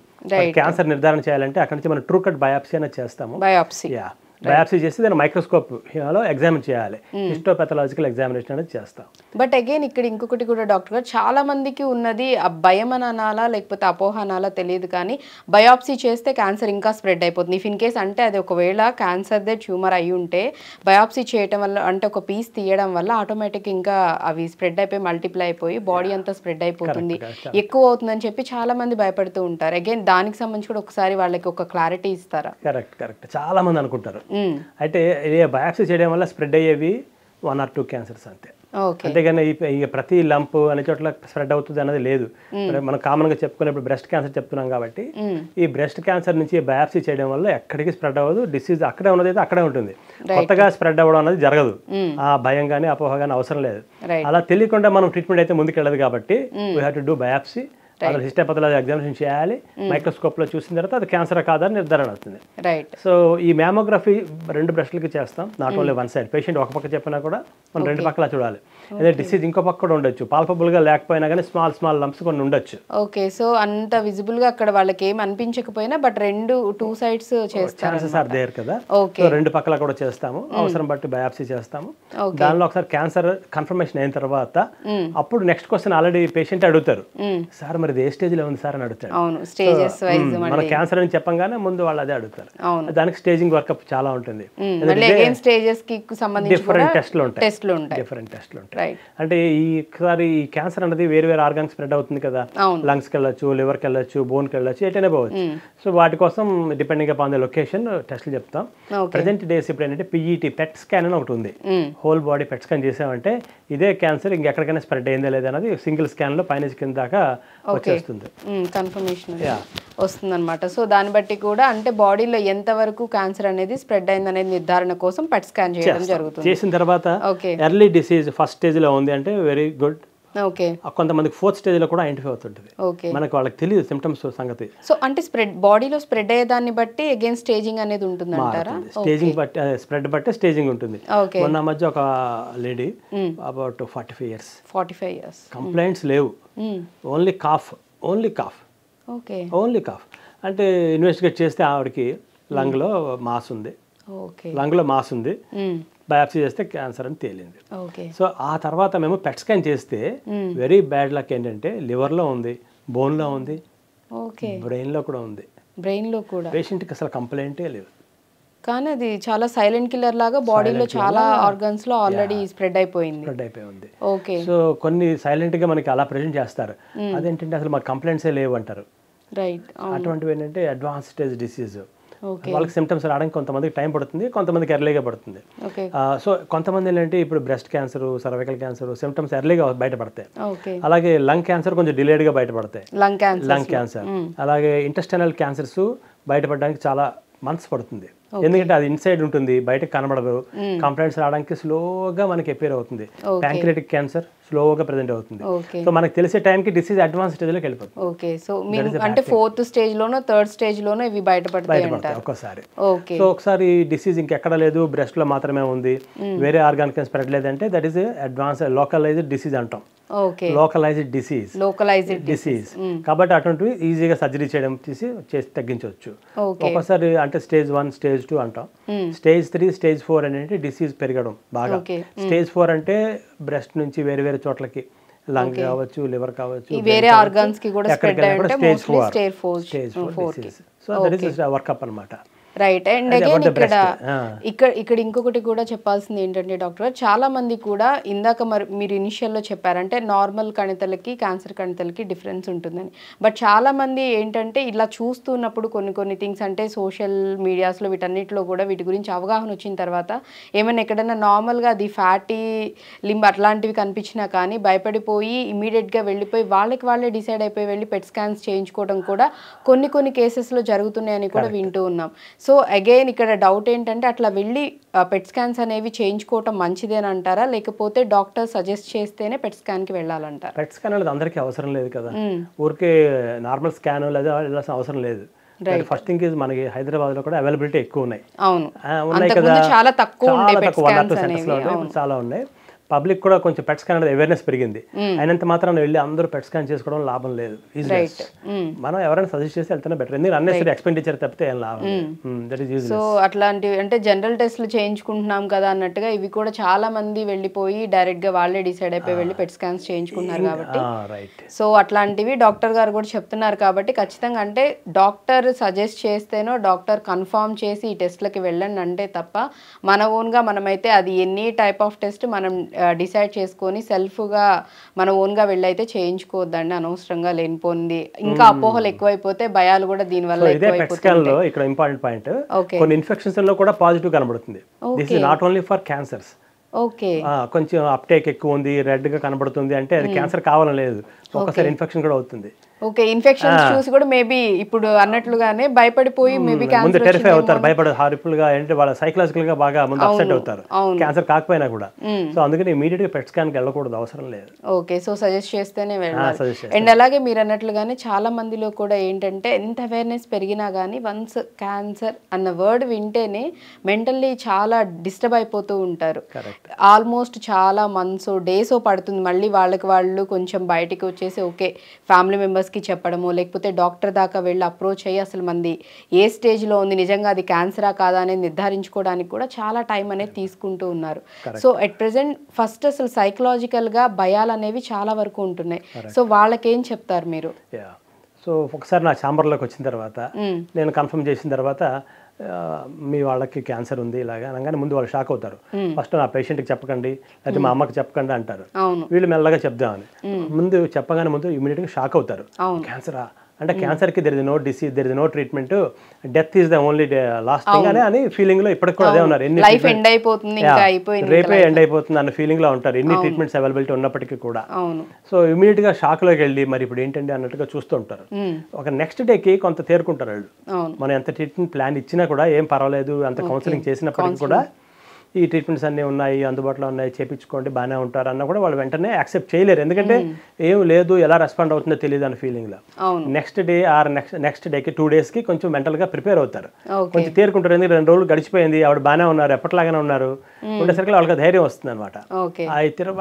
క్యాన్సర్ నిర్ధారణ చేయాలంటే అక్కడ నుంచి మనం ట్రూ కట్ బయాప్సీ అనేది చేస్తాము
బయాప్సీ యా
బయాప్సీ చేసి దాన్ని మైక్రోస్కోప్ లో ఎగ్జామిన్ చేయాలి హిస్టోపెథలాజికల్ hmm. ఎగ్జామినేషన్ అనేది చేస్తాం
బట్ అగైన్ ఇక్కడ ఇంకొకటి కూడా డాక్టర్ గారు చాలా మందికి ఉన్నది భయం అని అనాలా లేకపోతే అపోహ అనాలా తెలియదు కానీ బయాప్సీ చేస్తే క్యాన్సర్ ఇంకా స్ప్రెడ్ అయిపోతుంది ఇఫ్ ఇన్ కేస్ అంటే అది ఒకవేళ క్యాన్సర్దే ట్యూమర్ అయి ఉంటే బయాప్సీ చేయడం వల్ల అంటే ఒక పీస్ తీయడం వల్ల ఆటోమేటిక్ ఇంకా అవి స్ప్రెడ్ అయిపోయి మల్టిప్లై అయిపోయి బాడీ అంతా స్ప్రెడ్ అయిపోతుంది ఎక్కువ అవుతుందని చెప్పి చాలా మంది భయపడుతూ ఉంటారు అగైన్ దానికి సంబంధించి కూడా ఒకసారి వాళ్ళకి ఒక క్లారిటీ ఇస్తారా
కరెక్ట్ కరెక్ట్ చాలా మంది అనుకుంటారు Hmm. అయితే బయాప్సీ చేయడం వల్ల స్ప్రెడ్ అయ్యేవి వన్ ఆర్ టూ క్యాన్సర్స్ అంతే అంతేగాని ఇక ప్రతి లంప్ అనే చోట్ల స్ప్రెడ్ అవుతుంది అనేది లేదు hmm. మనం కామన్ గా చెప్పుకునేప్పుడు బ్రెస్ట్ క్యాన్సర్ చెప్తున్నాం కాబట్టి hmm. ఈ బ్రెస్ట్ క్యాన్సర్ నుంచి బయాప్సీ చేయడం వల్ల ఎక్కడికి స్ప్రెడ్ అవ్వదు డిసీజ్ అక్కడే ఉన్నది అయితే అక్కడే ఉంటుంది కొత్తగా స్ప్రెడ్ అవ్వడం అనేది జరగదు ఆ భయం కానీ అపోహ కానీ అవసరం లేదు అలా తెలియకుండా మనం ట్రీట్మెంట్ అయితే ముందుకెళ్ళదు కాబట్టి we have to do biopsy అసలు హిస్టోపథలాజీ ఎగ్జామినేషన్ చేయాలి మైక్రోస్కోప్లో hmm. చూసిన తర్వాత అది క్యాన్సర్ కాదని నిర్ధారణ అవుతుంది రైట్ సో ఈ మ్యామోగ్రఫీ రెండు బ్రష్లకి చేస్తాం not only one side patient ఒక పక్క చెప్పినా కూడా మనం రెండు పక్కల చూడాలి అదే డిసీజ్ ఇంకో పక్క కూడా ఉండొచ్చు పాల్పబుల్ గా లేకపోయినా కానీ స్మాల్ స్మాల్ లంప్స్ కొన్ని ఉండొచ్చు
ఓకే సో అంత విజిబుల్ గా అక్కడ వాళ్ళకి ఏమి అనిపించకపోయినా బట్ రెండు two sides chances are
there కదా ఓకే రెండు పక్కల కూడా చేస్తాము hmm. అవసరం బట్టి బయాప్సీ చేస్తాము దానిలో ఒకసారి క్యాన్సర్ కన్ఫర్మేషన్ అయిన తర్వాత hmm. అప్పుడు నెక్స్ట్ క్వశ్చన్ ఆల్రెడీ పేషెంట్ అడుగుతారు సార్ hmm. మరి ఏ స్టేజ్ లో ఉంది సార్ అని అడుగుతారు మన క్యాన్సర్ అని చెప్పంగానే ముందు వాళ్ళు అదే అడుగుతారు దానికి స్టేజింగ్ వర్కప్ చాలా ఉంటుంది
డిఫరెంట్ టెస్ట్లు
ఉంటాయి డిఫరెంట్ టెస్ట్లు ఉంటాయి అంటే ఈసారి ఈ క్యాన్సర్ అనేది వేరు వేరు ఆర్గాన్ స్ప్రెడ్ అవుతుంది కదా లంగ్స్కి వెళ్ళచ్చు లివర్కి వెళ్ళచ్చు బోన్కి వెళ్ళొచ్చు ఎటైనా పోవచ్చు hmm. సో వాటి కోసం డిపెండింగ్ ఆన్ ద లొకేషన్ టెస్ట్లు చెప్తాం ప్రజెంట్ డేస్ ఇప్పుడు ఏంటంటే పిఈటి పెట్ స్కాన్ అని ఒకటి ఉంది హోల్ బాడీ పెట్ స్కాన్ చేసామంటే ఇదే క్యాన్సర్ ఇంకెక్కడికైనా స్ప్రెడ్ అయిందా లేదా అనేది సింగిల్ స్కాన్ లో పైన కింద దాకా వచ్చేస్తుంది
కన్ఫర్మేషన్ hmm, వస్తుందన్నమాట సో దాన్ని బట్టి కూడా అంటే బాడీలో ఎంత వరకు క్యాన్సర్ అనేది స్ప్రెడ్ అయింది అనేది నిర్ధారణ కోసం పెట్ స్కాన్ చేయడం జరుగుతుంది
చేసిన తర్వాత ఎర్లీ డిసీజ్ ఫస్ట్ స్టేజ్లో ఉంది అంటే వెరీ గుడ్ ఓకే కొంతమందికి ఫోర్త్ స్టేజ్ లో కూడా ఐడెంటిఫై అవుతుంటది మనకు వాళ్ళకి తెలియదు సిమ్టమ్స్ సంగతి
సో అంటే స్ప్రెడ్ బాడీలో స్ప్రెడ్ అయ్యే దాన్ని బట్టి అగైన్ స్టేజింగ్ అనేది ఉంటుంది స్టేజింగ్
బట్టి స్ప్రెడ్ బట్టి స్టేజింగ్ ఉంటుంది మొన్న మధ్య ఒక lady about forty five years
forty five years
complaints లేవు only cough only cough okay only cough అంటే ఇన్వెస్టిగేట్ చేస్తే ఆవిడకి లంగ్లో మాస్ ఉంది లంగ్లో మాస్ ఉంది బయాప్సీ చేస్తే క్యాన్సర్ అని తేలింది సో ఆ తర్వాత మేము పెట్ స్కాన్ చేస్తే వెరీ బ్యాడ్ లక్ ఏంటంటే లివర్లో ఉంది బోన్లో ఉంది బ్రెయిన్లో కూడా ఉంది
బ్రెయిన్లో కూడా
పేషెంట్కి అసలు కంప్లైంటే లేదు
కానీ అది చాలా సైలెంట్ కిల్లర్ లాగా బాడీలో చాలా ఆర్గన్స్ లో ఆల్రెడీ స్ప్రెడ్ అయిపోయింది స్ప్రెడ్ అయిపోయింది ఓకే సో
కొన్ని సైలెంట్ గా మనకి అలా ప్రెజెంట్ చేస్తారు అదేంటంటే అసలు మాకు కంప్లైంట్సే లేవు అంటారు
రైట్ అటువంటివి
ఏంటంటే అడ్వాన్స్ స్టేజ్ డిసీజ్ వాళ్ళకి సిమ్టమ్స్ రావడానికి కొంతమందికి టైం పడుతుంది కొంతమందికి ఎర్లీగా పడుతుంది సో కొంతమంది ఏంటంటే ఇప్పుడు breast cancer cervical cancer symptoms ఎర్లీగా బయటపడతాయి అలాగే లంగ్ క్యాన్సర్ కొంచెం గా బయటపడతాయి లంగ్ క్యాన్సర్ అలాగే ఇంటెస్టనల్ క్యాన్సర్స్ hmm. బయటపడడానికి చాలా మంత్స్ పడుతుంది ఎందుకంటే అది ఇన్సైడ్ ఉంటుంది బయటకు కనబడదు కంప్లైంట్స్ hmm. రావడానికి స్లోగా మనకి ఎపేర్ అవుతుంది ప్యాంక్రెటిక్ క్యాన్సర్ స్లోగా ప్రెజెంట్ అవుతుంది సో మనకు తెలిసే టైంకి డిసీజ్ అడ్వాన్స్ స్టేజ్లోకి వెళ్ళిపోతుంది
ఓకే సో మీరు అంటే ఫోర్త్ స్టేజ్లోనో థర్డ్ స్టేజ్లోనో ఇవి బయటపడతాయి ఒక్కసారి సో
ఒకసారి డిసీజ్ ఇంకెక్కడ లేదు లో మాత్రమే ఉంది hmm. వేరే ఆర్గానిక్ స్ప్రెడ్ లేదంటే that is advance localised disease అంటాం లోకలైజ్డ్ డిసీజ్ లోకలైజ్డ్ డిసీజ్ కాబట్టి అటువంటివి ఈజీగా సర్జరీ చేయడం తీసి చేసి తగ్గించవచ్చు ఒకసారి అంటే స్టేజ్ వన్ స్టేజ్ టూ అంటాం స్టేజ్ త్రీ స్టేజ్ ఫోర్ అనేది డిసీజ్ పెరగడం బాగా స్టేజ్ ఫోర్ hmm. అంటే బ్రెస్ట్ నుంచి వేరే వేరే చోట్లకి లంగ్ కావచ్చు లివర్ కావచ్చు వేరే ఆర్గాన్స్ కి కూడా stage four stage four so that is అనమాట
రైట్ అండ్ అగైన్ ఇక్కడ ah. ఇక్కడ ఇక్కడ ఇంకొకటి కూడా చెప్పాల్సింది ఏంటంటే డాక్టర్ చాలా మంది కూడా ఇందాక మరి మీరు ఇనిషియల్లో చెప్పారంటే నార్మల్ కణితలకి క్యాన్సర్ కణితలకి డిఫరెన్స్ ఉంటుందని బట్ చాలా మంది ఏంటంటే ఇలా చూస్తున్నప్పుడు కొన్ని కొన్ని థింగ్స్ అంటే సోషల్ మీడియాస్లో వీటన్నిటిలో కూడా వీటి గురించి అవగాహన వచ్చిన తర్వాత ఏమైనా ఎక్కడైనా నార్మల్గా అది ఫ్యాటీ లింబ్ అట్లాంటివి కనిపించినా కానీ భయపడిపోయి ఇమీడియట్గా వెళ్ళిపోయి వాళ్ళకి వాళ్ళే డిసైడ్ అయిపోయి వెళ్ళి పెట్ స్కాన్స్ చేయించుకోవడం కూడా కొన్ని కొన్ని కేసెస్లో జరుగుతున్నాయని కూడా వింటూ ఉన్నాం సో అగైన్ ఇక్కడ డౌట్ ఏంటంటే అట్లా వెళ్ళి పెట్ స్కాన్స్ అనేవి చేయించుకోవటం మంచిదేనంటారా లేకపోతే డాక్టర్ సజెస్ట్ చేస్తేనే పెట్ స్కాన్ కి వెళ్ళాలంటారా
పెట్ స్కాన్ అనేది అందరికీ అవసరం లేదు కదా ఊరికే నార్మల్ స్కాన్ లేదా అవసరం లేదు ఫస్ట్ థింగ్ ఇస్ మనకి హైదరాబాద్ లో కూడా అవైలబిలిటీ ఎక్కువ ఉన్నాయి అవును ఉన్నాయి కదా చాలా తక్కువ ఉన్నాయి చాలా ఉన్నాయి పబ్లిక్ కూడా కొంచెం పెట్ స్కాన్ అనేది అవేర్నెస్ పెరిగింది అయినంత మాత్రం వెళ్ళి అందరూ పెట్ స్కాన్ చేసుకోవడం లాభం లేదు మనం ఎవరైనా సజెస్ట్ చేసి వెళ్తే బెటర్ ఎందుకంటే అన్నెసరీ ఎక్స్పెండిచర్ తప్పితే ఏం లాభం దట్ ఈస్ సో
అట్లాంటివి అంటే జనరల్ టెస్ట్లు చేయించుకుంటున్నాం కదా అన్నట్టుగా ఇవి కూడా చాలా మంది వెళ్ళిపోయి డైరెక్ట్ గా వాళ్ళే డిసైడ్ అయిపోయి వెళ్ళి పెట్ స్కాన్స్ చేయించుకున్నారు కాబట్టి సో అట్లాంటివి డాక్టర్ గారు కూడా చెప్తున్నారు కాబట్టి ఖచ్చితంగా అంటే డాక్టర్ సజెస్ట్ చేస్తేనో డాక్టర్ కన్ఫర్మ్ చేసి ఈ టెస్ట్లకి వెళ్ళండి అంటే తప్ప మన ఓన్గా మనమైతే అది ఎన్ని టైప్ ఆఫ్ టెస్ట్ మనం డిసైడ్ చేసుకొని సెల్ఫ్గా మన ఓన్గా వెళ్ళైతే చేయించుకోవద్దండి అనవసరంగా లేనిపోయింది ఇంకా hmm. అపోహలు ఎక్కువైపోతే భయాలు కూడా దీనివల్ల
ఇక్కడ ఇంపార్టెంట్ పాయింట్ కొన్ని ఇన్ఫెక్షన్స్ లో కూడా పాజిటివ్ కనబడుతుంది this is not only for cancers okay కొంచెం అప్టేక్ ఎక్కువ ఉంది రెడ్గా కనబడుతుంది అంటే అది క్యాన్సర్ hmm. కావాలని లేదు ఒకసారి ఇన్ఫెక్షన్ కూడా అవుతుంది
ఓకే ఇన్ఫెక్షన్స్ ah. చూసి కూడా మేబీ ఇప్పుడు అన్నట్లుగానే భయపడిపోయి మేబీ ముందు టెరిఫై అవుతారు
భయపడ హారిఫుల్ గా ఏంటంటే వాళ్ళ సైకలాజికల్ గా బాగా ముందు అప్సెట్ అవుతారు క్యాన్సర్ కాకపోయినా కూడా సో hmm. అందుకని ఇమీడియట్ గా పెట్ స్కాన్ కి వెళ్ళకూడదు అవసరం లేదు
ఓకే సో సజెస్ట్ చేస్తేనే ah, వెళ్ళాలి అండ్ అలాగే మీరు అన్నట్లుగానే చాలా మందిలో కూడా ఏంటంటే ఎంత అవేర్నెస్ పెరిగినా కానీ వన్స్ క్యాన్సర్ అన్న వర్డ్ వింటేనే మెంటల్లీ చాలా డిస్టర్బ్ అయిపోతూ ఉంటారు ఆల్మోస్ట్ చాలా మంత్స్ డేస్ పడుతుంది మళ్ళీ వాళ్ళకి వాళ్ళు కొంచెం బయటికి వచ్చేసి ఓకే ఫ్యామిలీ మెంబర్స్ కి చెప్పడము లేకపోతే డాక్టర్ దాకా వెళ్ళి అప్రోచ్ అయ్యి అసలు మంది ఏ స్టేజ్లో ఉంది నిజంగా అది క్యాన్సరా కాదా అనేది నిర్ధారించుకోవడానికి కూడా చాలా టైం అనేది తీసుకుంటూ ఉన్నారు సో అట్ ప్రజెంట్ ఫస్ట్ అసలు సైకలాజికల్గా భయాలు అనేవి చాలా వరకు ఉంటున్నాయి సో వాళ్ళకేం చెప్తారు మీరు
సో ఒకసారి నా ఛాంబర్లోకి వచ్చిన తర్వాత నేను కన్ఫర్మ్ చేసిన తర్వాత మీ వాళ్ళకి క్యాన్సర్ ఉంది ఇలాగా అనగానే ముందు వాళ్ళు షాక్ అవుతారు ఫస్ట్ నా పేషెంట్కి చెప్పకండి లేకపోతే మా అమ్మకి చెప్పకండి అంటారు వీళ్ళు మెల్లగా చెప్దామని ముందు చెప్పగానే ముందు ఇమీడియట్గా షాక్ అవుతారు క్యాన్సరా అంటే క్యాన్సర్కి there is no disease there is no treatment death is the only last thing అని అని ఫీలింగ్ లో ఇప్పటికి కూడా అదే ఉన్నారు ఎన్ని లైఫ్ ఎండ్
అయిపోతుంది రేపే ఎండ్
అయిపోతుంది అన్న ఫీలింగ్ లో ఉంటారు ఎన్ని ట్రీట్మెంట్స్ అవైలబిలిటీ ఉన్నప్పటికీ కూడా సో ఇమీడియట్ గా షాక్ లోకి వెళ్ళి మరి ఇప్పుడు ఏంటండి అన్నట్టుగా చూస్తూ ఉంటారు hmm. ఒక నెక్స్ట్ డేకి కొంత తేరుకుంటారు వాళ్ళు మనం ఎంత ట్రీట్మెంట్ ప్లాన్ ఇచ్చినా కూడా ఏం పర్వాలేదు అంత కౌన్సిలింగ్ చేసినప్పటికీ కూడా ఈ ట్రీట్మెంట్స్ అన్నీ ఉన్నాయి అందుబాటులో ఉన్నాయి చేయించుకోండి బాగానే ఉంటారు అన్న కూడా వాళ్ళు వెంటనే యాక్సెప్ట్ చేయలేరు ఎందుకంటే ఏం లేదు ఎలా రెస్పాండ్ అవుతుందో తెలియదు అన్న ఫీలింగ్లో next day or next next డేకి టూ డేస్కి కొంచెం మెంటల్గా ప్రిపేర్ అవుతారు కొంచెం తీరుకుంటారు ఎందుకంటే రెండు రోజులు గడిచిపోయింది ఆవిడ బాగానే ఉన్నారు ఎప్పటిలాగానే ఉన్నారు ఉండేసరికి వాళ్ళకి ధైర్యం వస్తుంది అనమాట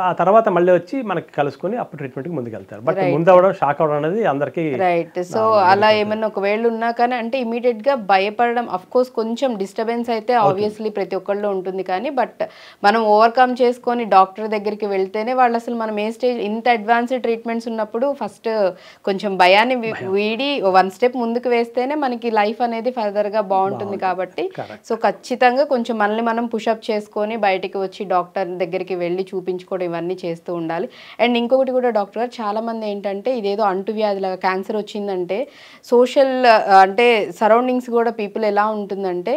ఆ తర్వాత మళ్ళీ వచ్చి మనకి కలుసుకుని అప్పుడు కి ముందుకు వెళ్తారు బట్ ముందు అవడం షాక్ అవడం అనేది అందరికి రైట్
సో అలా ఏమన్నా ఒకవేళ ఉన్నా కానీ అంటే ఇమీడియట్ గా భయపడడం అఫ్ కోర్స్ కొంచెం డిస్టర్బెన్స్ అయితే ఆబ్వియస్లీ ప్రతి ఒక్కళ్ళు ఉంటుంది కానీ బట్ మనం ఓవర్కమ్ చేసుకొని డాక్టర్ దగ్గరికి వెళ్తేనే వాళ్ళు అసలు మనం ఏ స్టేజ్ ఇంత అడ్వాన్స్డ్ ట్రీట్మెంట్స్ ఉన్నప్పుడు ఫస్ట్ కొంచెం భయాన్ని వీడి వన్ స్టెప్ ముందుకు వేస్తేనే మనకి లైఫ్ అనేది ఫర్దర్ గా బాగుంటుంది కాబట్టి సో ఖచ్చితంగా కొంచెం మనల్ని మనం పుషప్ చేసుకొని చేసుకొని బయటికి వచ్చి డాక్టర్ దగ్గరికి వెళ్ళి చూపించుకోవడం ఇవన్నీ చేస్తూ ఉండాలి అండ్ ఇంకొకటి కూడా డాక్టర్ గారు చాలామంది ఏంటంటే ఇదేదో లాగా క్యాన్సర్ వచ్చిందంటే సోషల్ అంటే సరౌండింగ్స్ కూడా పీపుల్ ఎలా ఉంటుందంటే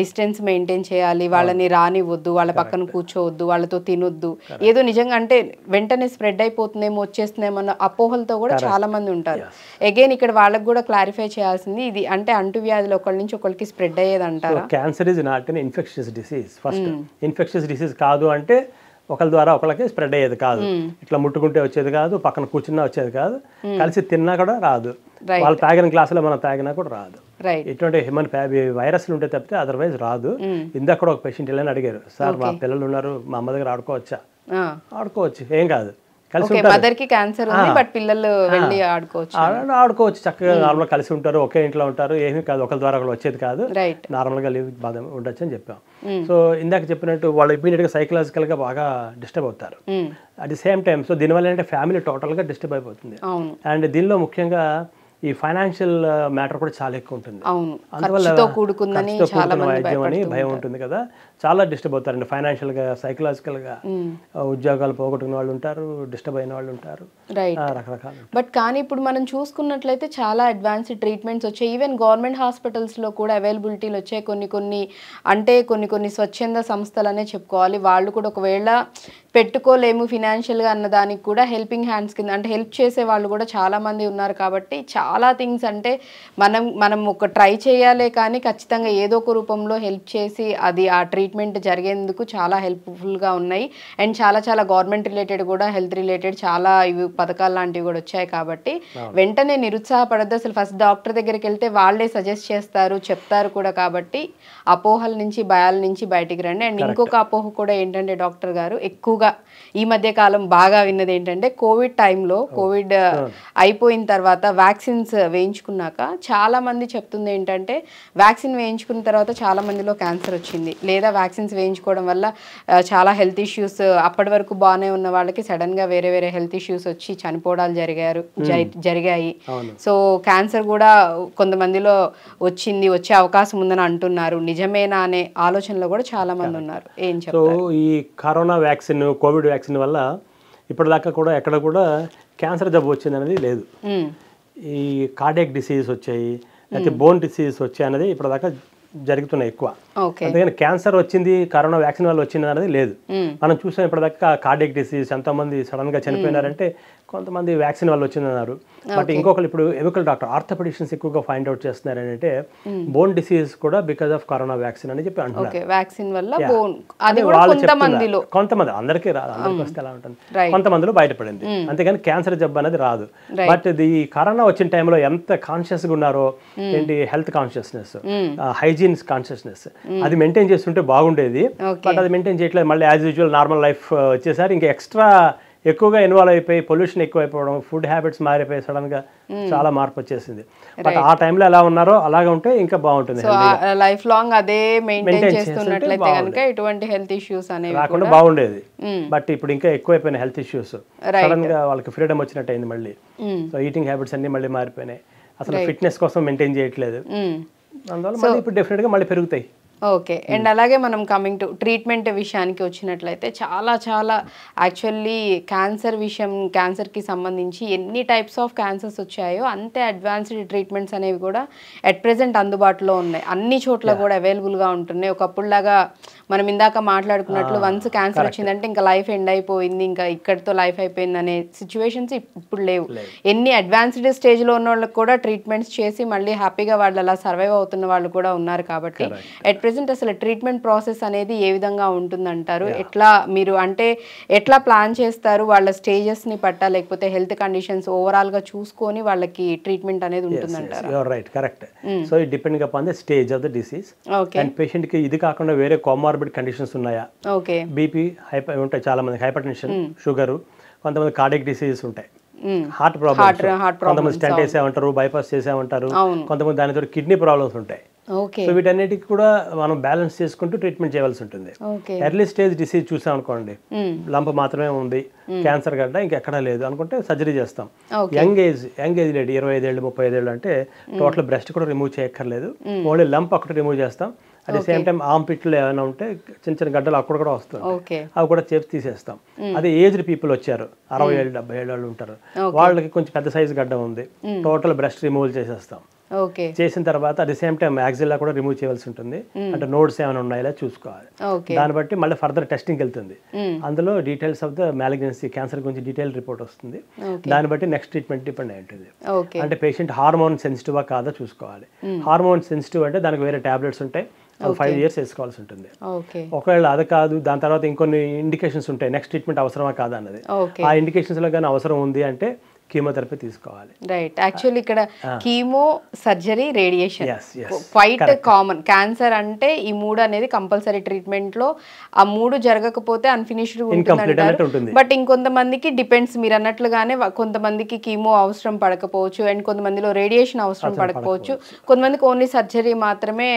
డిస్టెన్స్ మెయింటైన్ చేయాలి వాళ్ళని రానివ్వద్దు వాళ్ళ పక్కన కూర్చోవద్దు వాళ్ళతో తినొద్దు ఏదో నిజంగా అంటే వెంటనే స్ప్రెడ్ అయిపోతుందేమో వచ్చేస్తుందేమో అన్న అపోహలతో కూడా చాలా మంది ఉంటారు అగైన్ ఇక్కడ వాళ్ళకి కూడా క్లారిఫై చేయాల్సింది ఇది అంటే అంటువ్యాధులు ఒకళ్ళ నుంచి ఒకరికి స్ప్రెడ్ అయ్యేది అంటారు
cancer is not infectious disease first infections disease కాదు అంటే ఒకరి ద్వారా ఒకళ్ళకి స్ప్రెడ్ అయ్యేది కాదు ఇట్లా ముట్టుకుంటే వచ్చేది కాదు పక్కన కూర్చున్నా వచ్చేది కాదు కలిసి తిన్నా కూడా రాదు వాళ్ళు తాగిన గ్లాసులో మనం తాగినా కూడా రాదు ఎటువంటి హ్యూమన్ వైరస్లు ఉంటే తప్పితే అదర్వైజ్ రాదు ఇందాక కూడా ఒక పేషెంట్ వెళ్ళని అడిగారు సార్ మా పిల్లలు ఉన్నారు మా అమ్మ దగ్గర ఆడుకోవచ్చా ఆడుకోవచ్చు ఏం కాదు
క్యాన్సర్ ఉంది బట్ పిల్లలు వెళ్ళి ఆడుకోవచ్చు
ఆడుకోవచ్చు చక్కగా hmm. నార్మల్ కలిసి ఉంటారు ఒకే ఇంట్లో ఉంటారు ఏమీ కాదు ఒకరి ద్వారా ఒకరు వచ్చేది కాదు నార్మల్ గా లీవ్ బాధ ఉండొచ్చు అని చెప్పాం hmm. సో ఇందాక చెప్పినట్టు వాళ్ళు ఇమీడియట్ గా సైకలాజికల్ గా బాగా డిస్టర్బ్ అవుతారు at the same time so దీనివల్ల ఏంటంటే ఫ్యామిలీ టోటల్ గా డిస్టర్బ్ అయిపోతుంది అండ్ దీనిలో ముఖ్యంగా ఈ ఫైనాన్షియల్ మ్యాటర్ కూడా చాలా ఎక్కువ ఉంటుంది
అవును అందువల్ల కూడుకుందని చాలా అని భయం
ఉంటుంది కదా చాలా డిస్టర్బ్ అవుతారండి ఫైనాన్షియల్గా సైకలాజికల్గా ఉద్యోగాలు పోగొట్టుకున్న వాళ్ళు ఉంటారు డిస్టర్బ్ అయిన వాళ్ళు ఉంటారు
రకరకాల బట్ కానీ ఇప్పుడు మనం చూసుకున్నట్లయితే చాలా అడ్వాన్స్డ్ ట్రీట్మెంట్స్ వచ్చాయి ఈవెన్ గవర్నమెంట్ హాస్పిటల్స్లో కూడా అవైలబిలిటీలు వచ్చాయి కొన్ని కొన్ని అంటే కొన్ని కొన్ని స్వచ్ఛంద అనే చెప్పుకోవాలి వాళ్ళు కూడా ఒకవేళ పెట్టుకోలేము ఫినాన్షియల్గా అన్న దానికి కూడా హెల్పింగ్ హ్యాండ్స్ కింద అంటే హెల్ప్ చేసే వాళ్ళు కూడా చాలామంది ఉన్నారు కాబట్టి చాలా థింగ్స్ అంటే మనం మనం ఒక ట్రై చేయాలే కానీ ఖచ్చితంగా ఏదో ఒక రూపంలో హెల్ప్ చేసి అది ఆ ట్రీట్మెంట్ జరిగేందుకు చాలా హెల్ప్ఫుల్గా ఉన్నాయి అండ్ చాలా చాలా గవర్నమెంట్ రిలేటెడ్ కూడా హెల్త్ రిలేటెడ్ చాలా ఇవి పథకాలు లాంటివి కూడా వచ్చాయి కాబట్టి వెంటనే నిరుత్సాహపడద్దు అసలు ఫస్ట్ డాక్టర్ దగ్గరికి వెళ్తే వాళ్ళే సజెస్ట్ చేస్తారు చెప్తారు కూడా కాబట్టి అపోహల నుంచి భయాల నుంచి బయటికి రండి అండ్ ఇంకొక అపోహ కూడా ఏంటంటే డాక్టర్ గారు ఎక్కువగా ఎక్కువగా ఈ మధ్య కాలం బాగా విన్నది ఏంటంటే కోవిడ్ టైంలో కోవిడ్ అయిపోయిన తర్వాత వ్యాక్సిన్స్ వేయించుకున్నాక చాలా మంది చెప్తుంది ఏంటంటే వ్యాక్సిన్ వేయించుకున్న తర్వాత చాలా మందిలో క్యాన్సర్ వచ్చింది లేదా వ్యాక్సిన్స్ వేయించుకోవడం వల్ల చాలా హెల్త్ ఇష్యూస్ అప్పటి వరకు బాగానే ఉన్న వాళ్ళకి సడన్ గా వేరే వేరే హెల్త్ ఇష్యూస్ వచ్చి చనిపోవడాలు జరిగారు జరిగాయి సో క్యాన్సర్ కూడా కొంతమందిలో వచ్చింది వచ్చే అవకాశం ఉందని అంటున్నారు నిజమేనా అనే ఆలోచనలో కూడా చాలా మంది ఉన్నారు ఏం చెప్తారు
ఈ కరోనా వ్యాక్సిన్ కోవిడ్ వ్యాక్సిన్ వల్ల ఇప్పటిదాకా కూడా ఎక్కడ కూడా క్యాన్సర్ జబ్బు వచ్చింది అనేది లేదు ఈ కార్డియాక్ డిసీజెస్ వచ్చాయి లేకపోతే బోన్ డిసీజెస్ వచ్చాయి అనేది ఇప్పటిదాకా జరుగుతున్నాయి ఎక్కువ అందుకని క్యాన్సర్ వచ్చింది కరోనా వ్యాక్సిన్ వల్ల వచ్చింది అనేది లేదు మనం చూసాం ఇప్పటిదాకా కార్డియాక్ డిసీజ్ ఎంతమంది సడన్గా చనిపోయినారంటే కొంతమంది వ్యాక్సిన్ వల్ల వచ్చిందన్నారు బట్ ఇంకొకరు ఇప్పుడు ఎముకల డాక్టర్ ఆర్థోపెడిషన్స్ ఎక్కువగా ఫైండ్ అవుట్ చేస్తున్నారు అంటే బోన్ డిసీజ్ కూడా బికాస్ ఆఫ్ కరోనా వ్యాక్సిన్ అని చెప్పి అంటున్నారు వ్యాక్సిన్ కొంతమంది అందరికి రాదు అందరికీ వస్తే ఎలా ఉంటుంది కొంతమందిలో బయటపడింది అంతేగాని క్యాన్సర్ జబ్బు అనేది రాదు బట్ ఇది కరోనా వచ్చిన టైంలో ఎంత కాన్షియస్ గా ఉన్నారో ఏంటి హెల్త్ కాన్షియస్నెస్ హైజీన్ కాన్షియస్నెస్ అది మెయింటైన్ చేస్తుంటే బాగుండేది బట్ అది మెయింటైన్ చేయట్లేదు మళ్ళీ యాజ్ యూజువల్ నార్మల్ లైఫ్ వచ్చేసరి ఇంకా ఎక్స్ట్రా ఎక్కువగా ఇన్వాల్వ్ అయిపోయి పొల్యూషన్ ఎక్కువైపోవడం ఫుడ్ హ్యాబిట్స్ మారిపోయి గా hmm. చాలా మార్పు వచ్చేసింది బట్ ఆ టైంలో ఎలా ఉన్నారో అలాగే ఉంటే ఇంకా బాగుంటుంది
లైఫ్ లాంగ్ అదే మెయింటైన్ చేస్తున్నట్లయితే కనుక హెల్త్ ఇష్యూస్ అనేవి రాకుండా
బాగుండేది బట్ hmm. ఇప్పుడు ఇంకా ఎక్కువైపోయిన హెల్త్ ఇష్యూస్ సడన్ గా వాళ్ళకి ఫ్రీడమ్ వచ్చినట్టు అయింది మళ్ళీ సో ఈటింగ్ హ్యాబిట్స్ అన్ని మళ్ళీ మారిపోయినాయి అసలు ఫిట్నెస్ కోసం మెయింటైన్ చేయట్లేదు
hmm. అందువల్ల మళ్ళీ ఇప్పుడు
డెఫినెట్ గా మళ్ళీ పెరుగుతాయి
ఓకే అండ్ అలాగే మనం కమింగ్ టు ట్రీట్మెంట్ విషయానికి వచ్చినట్లయితే చాలా చాలా యాక్చువల్లీ క్యాన్సర్ విషయం క్యాన్సర్కి సంబంధించి ఎన్ని టైప్స్ ఆఫ్ క్యాన్సర్స్ వచ్చాయో అంతే అడ్వాన్స్డ్ ట్రీట్మెంట్స్ అనేవి కూడా అట్ ప్రజెంట్ అందుబాటులో ఉన్నాయి అన్ని చోట్ల కూడా అవైలబుల్గా ఉంటున్నాయి ఒకప్పుడులాగా మనం ఇందాక మాట్లాడుకున్నట్లు వన్స్ క్యాన్సర్ వచ్చిందంటే ఇంకా లైఫ్ ఎండ్ అయిపోయింది ఇంకా ఇక్కడితో లైఫ్ అయిపోయింది అనే సిచ్యువేషన్స్ ఇప్పుడు లేవు ఎన్ని అడ్వాన్స్డ్ స్టేజ్లో ఉన్న వాళ్ళకి కూడా ట్రీట్మెంట్స్ చేసి మళ్ళీ హ్యాపీగా వాళ్ళు అలా సర్వైవ్ అవుతున్న వాళ్ళు కూడా ఉన్నారు కాబట్టి అట్ ప్రెసెంట్ అసలు ట్రీట్మెంట్ ప్రాసెస్ అనేది ఏ విధంగా ఉంటుందంటారు ఎట్లా మీరు అంటే ఎట్లా ప్లాన్ చేస్తారు వాళ్ళ స్టేజెస్ని పట్ట లేకపోతే హెల్త్ కండిషన్స్ ఓవరాల్గా చూసుకొని వాళ్ళకి ట్రీట్మెంట్ అనేది ఉంటుందంటారు
so it depending upon the stage of the disease and పేషెంట్కి ఇది కాకుండా వేరే కొమ్మ కోమార్బిడ్ కండిషన్స్ ఉన్నాయా ఓకే బీపీ హైపర్ ఉంటాయి చాలా మంది హైపర్ టెన్షన్ షుగర్ కొంతమంది కార్డియక్ డిసీజెస్ ఉంటాయి హార్ట్ hmm. ప్రాబ్లమ్స్ కొంతమంది స్టెంట్ వేసామంటారు బైపాస్ చేసామంటారు కొంతమంది దానితో కిడ్నీ ప్రాబ్లమ్స్ ఉంటాయి సో వీటన్నిటికి కూడా మనం బ్యాలెన్స్ చేసుకుంటూ ట్రీట్మెంట్ చేయాల్సి ఉంటుంది ఎర్లీ స్టేజ్ డిసీజ్ చూసాం అనుకోండి hmm. లంప్ మాత్రమే ఉంది hmm. క్యాన్సర్ గడ్డ ఇంకెక్కడా లేదు అనుకుంటే సర్జరీ చేస్తాం యంగ్ ఏజ్ యంగ్ ఏజ్ లేడు ఇరవై ఐదేళ్ళు ముప్పై ఐదేళ్ళు అంటే టోటల్ బ్రెస్ట్ కూడా రిమూవ్ చేయక్కర్లేదు ఓన్లీ లంప్ ఒకటి రిమూవ్ చేస్తాం at the same time arm పిట్లు ఏమైనా ఉంటే చిన్న చిన్న గడ్డలు అక్కడ కూడా వస్తుంది అవి కూడా చేసి తీసేస్తాం hmm. అదే ఏజ్డ్ పీపుల్ వచ్చారు అరవై hmm. ఏళ్ళు డెబ్బై ఏళ్ళు వాళ్ళు ఉంటారు వాళ్ళకి కొంచెం పెద్ద సైజు గడ్డ ఉంది టోటల్ బ్రెస్ట్ రిమూవల్ చేసేస్తాం చేసిన తర్వాత at the same time axilla కూడా రిమూవ్ చేయాల్సి ఉంటుంది hmm. అంటే నోట్స్ ఏమైనా ఉన్నాయి చూసుకోవాలి దాన్ని బట్టి మళ్ళీ ఫర్దర్ టెస్టింగ్ వెళ్తుంది అందులో details of the malignancy cancer గురించి డీటెయిల్ రిపోర్ట్ వస్తుంది దాన్ని బట్టి నెక్స్ట్ ట్రీట్మెంట్ డిపెండ్ అయి ఉంటుంది అంటే పేషెంట్ హార్మోన్ సెన్సిటివ్ కాదా చూసుకోవాలి హార్మోన్ సెన్సిటివ్ అంటే దానికి వేరే టాబ్లెట్స్ ఉంటాయి ఫైవ్ ఇయర్స్ వేసుకోవాల్సి ఉంటుంది ఒకవేళ అది కాదు దాని తర్వాత ఇంకొన్ని ఇండికేషన్స్ ఉంటాయి నెక్స్ట్ ట్రీట్మెంట్ అవసరమా కాదా అన్నది ఆ లో కానీ అవసరం ఉంది అంటే కీమోథెరపీ తీసుకోవాలి
రైట్ యాక్చువల్లీ ఇక్కడ chemo surgery radiation quite common cancer అంటే ఈ మూడు అనేది కంపల్సరీ ట్రీట్మెంట్ లో ఆ మూడు జరగకపోతే అన్ఫినిష్డ్ ఉంటుంది బట్ ఇంకొంతమందికి డిపెండ్స్ మీరు అన్నట్లుగానే కొంతమందికి కీమో అవసరం పడకపోవచ్చు అండ్ కొంతమందిలో రేడియేషన్ అవసరం పడకపోవచ్చు కొంతమందికి ఓన్లీ సర్జరీ మాత్రమే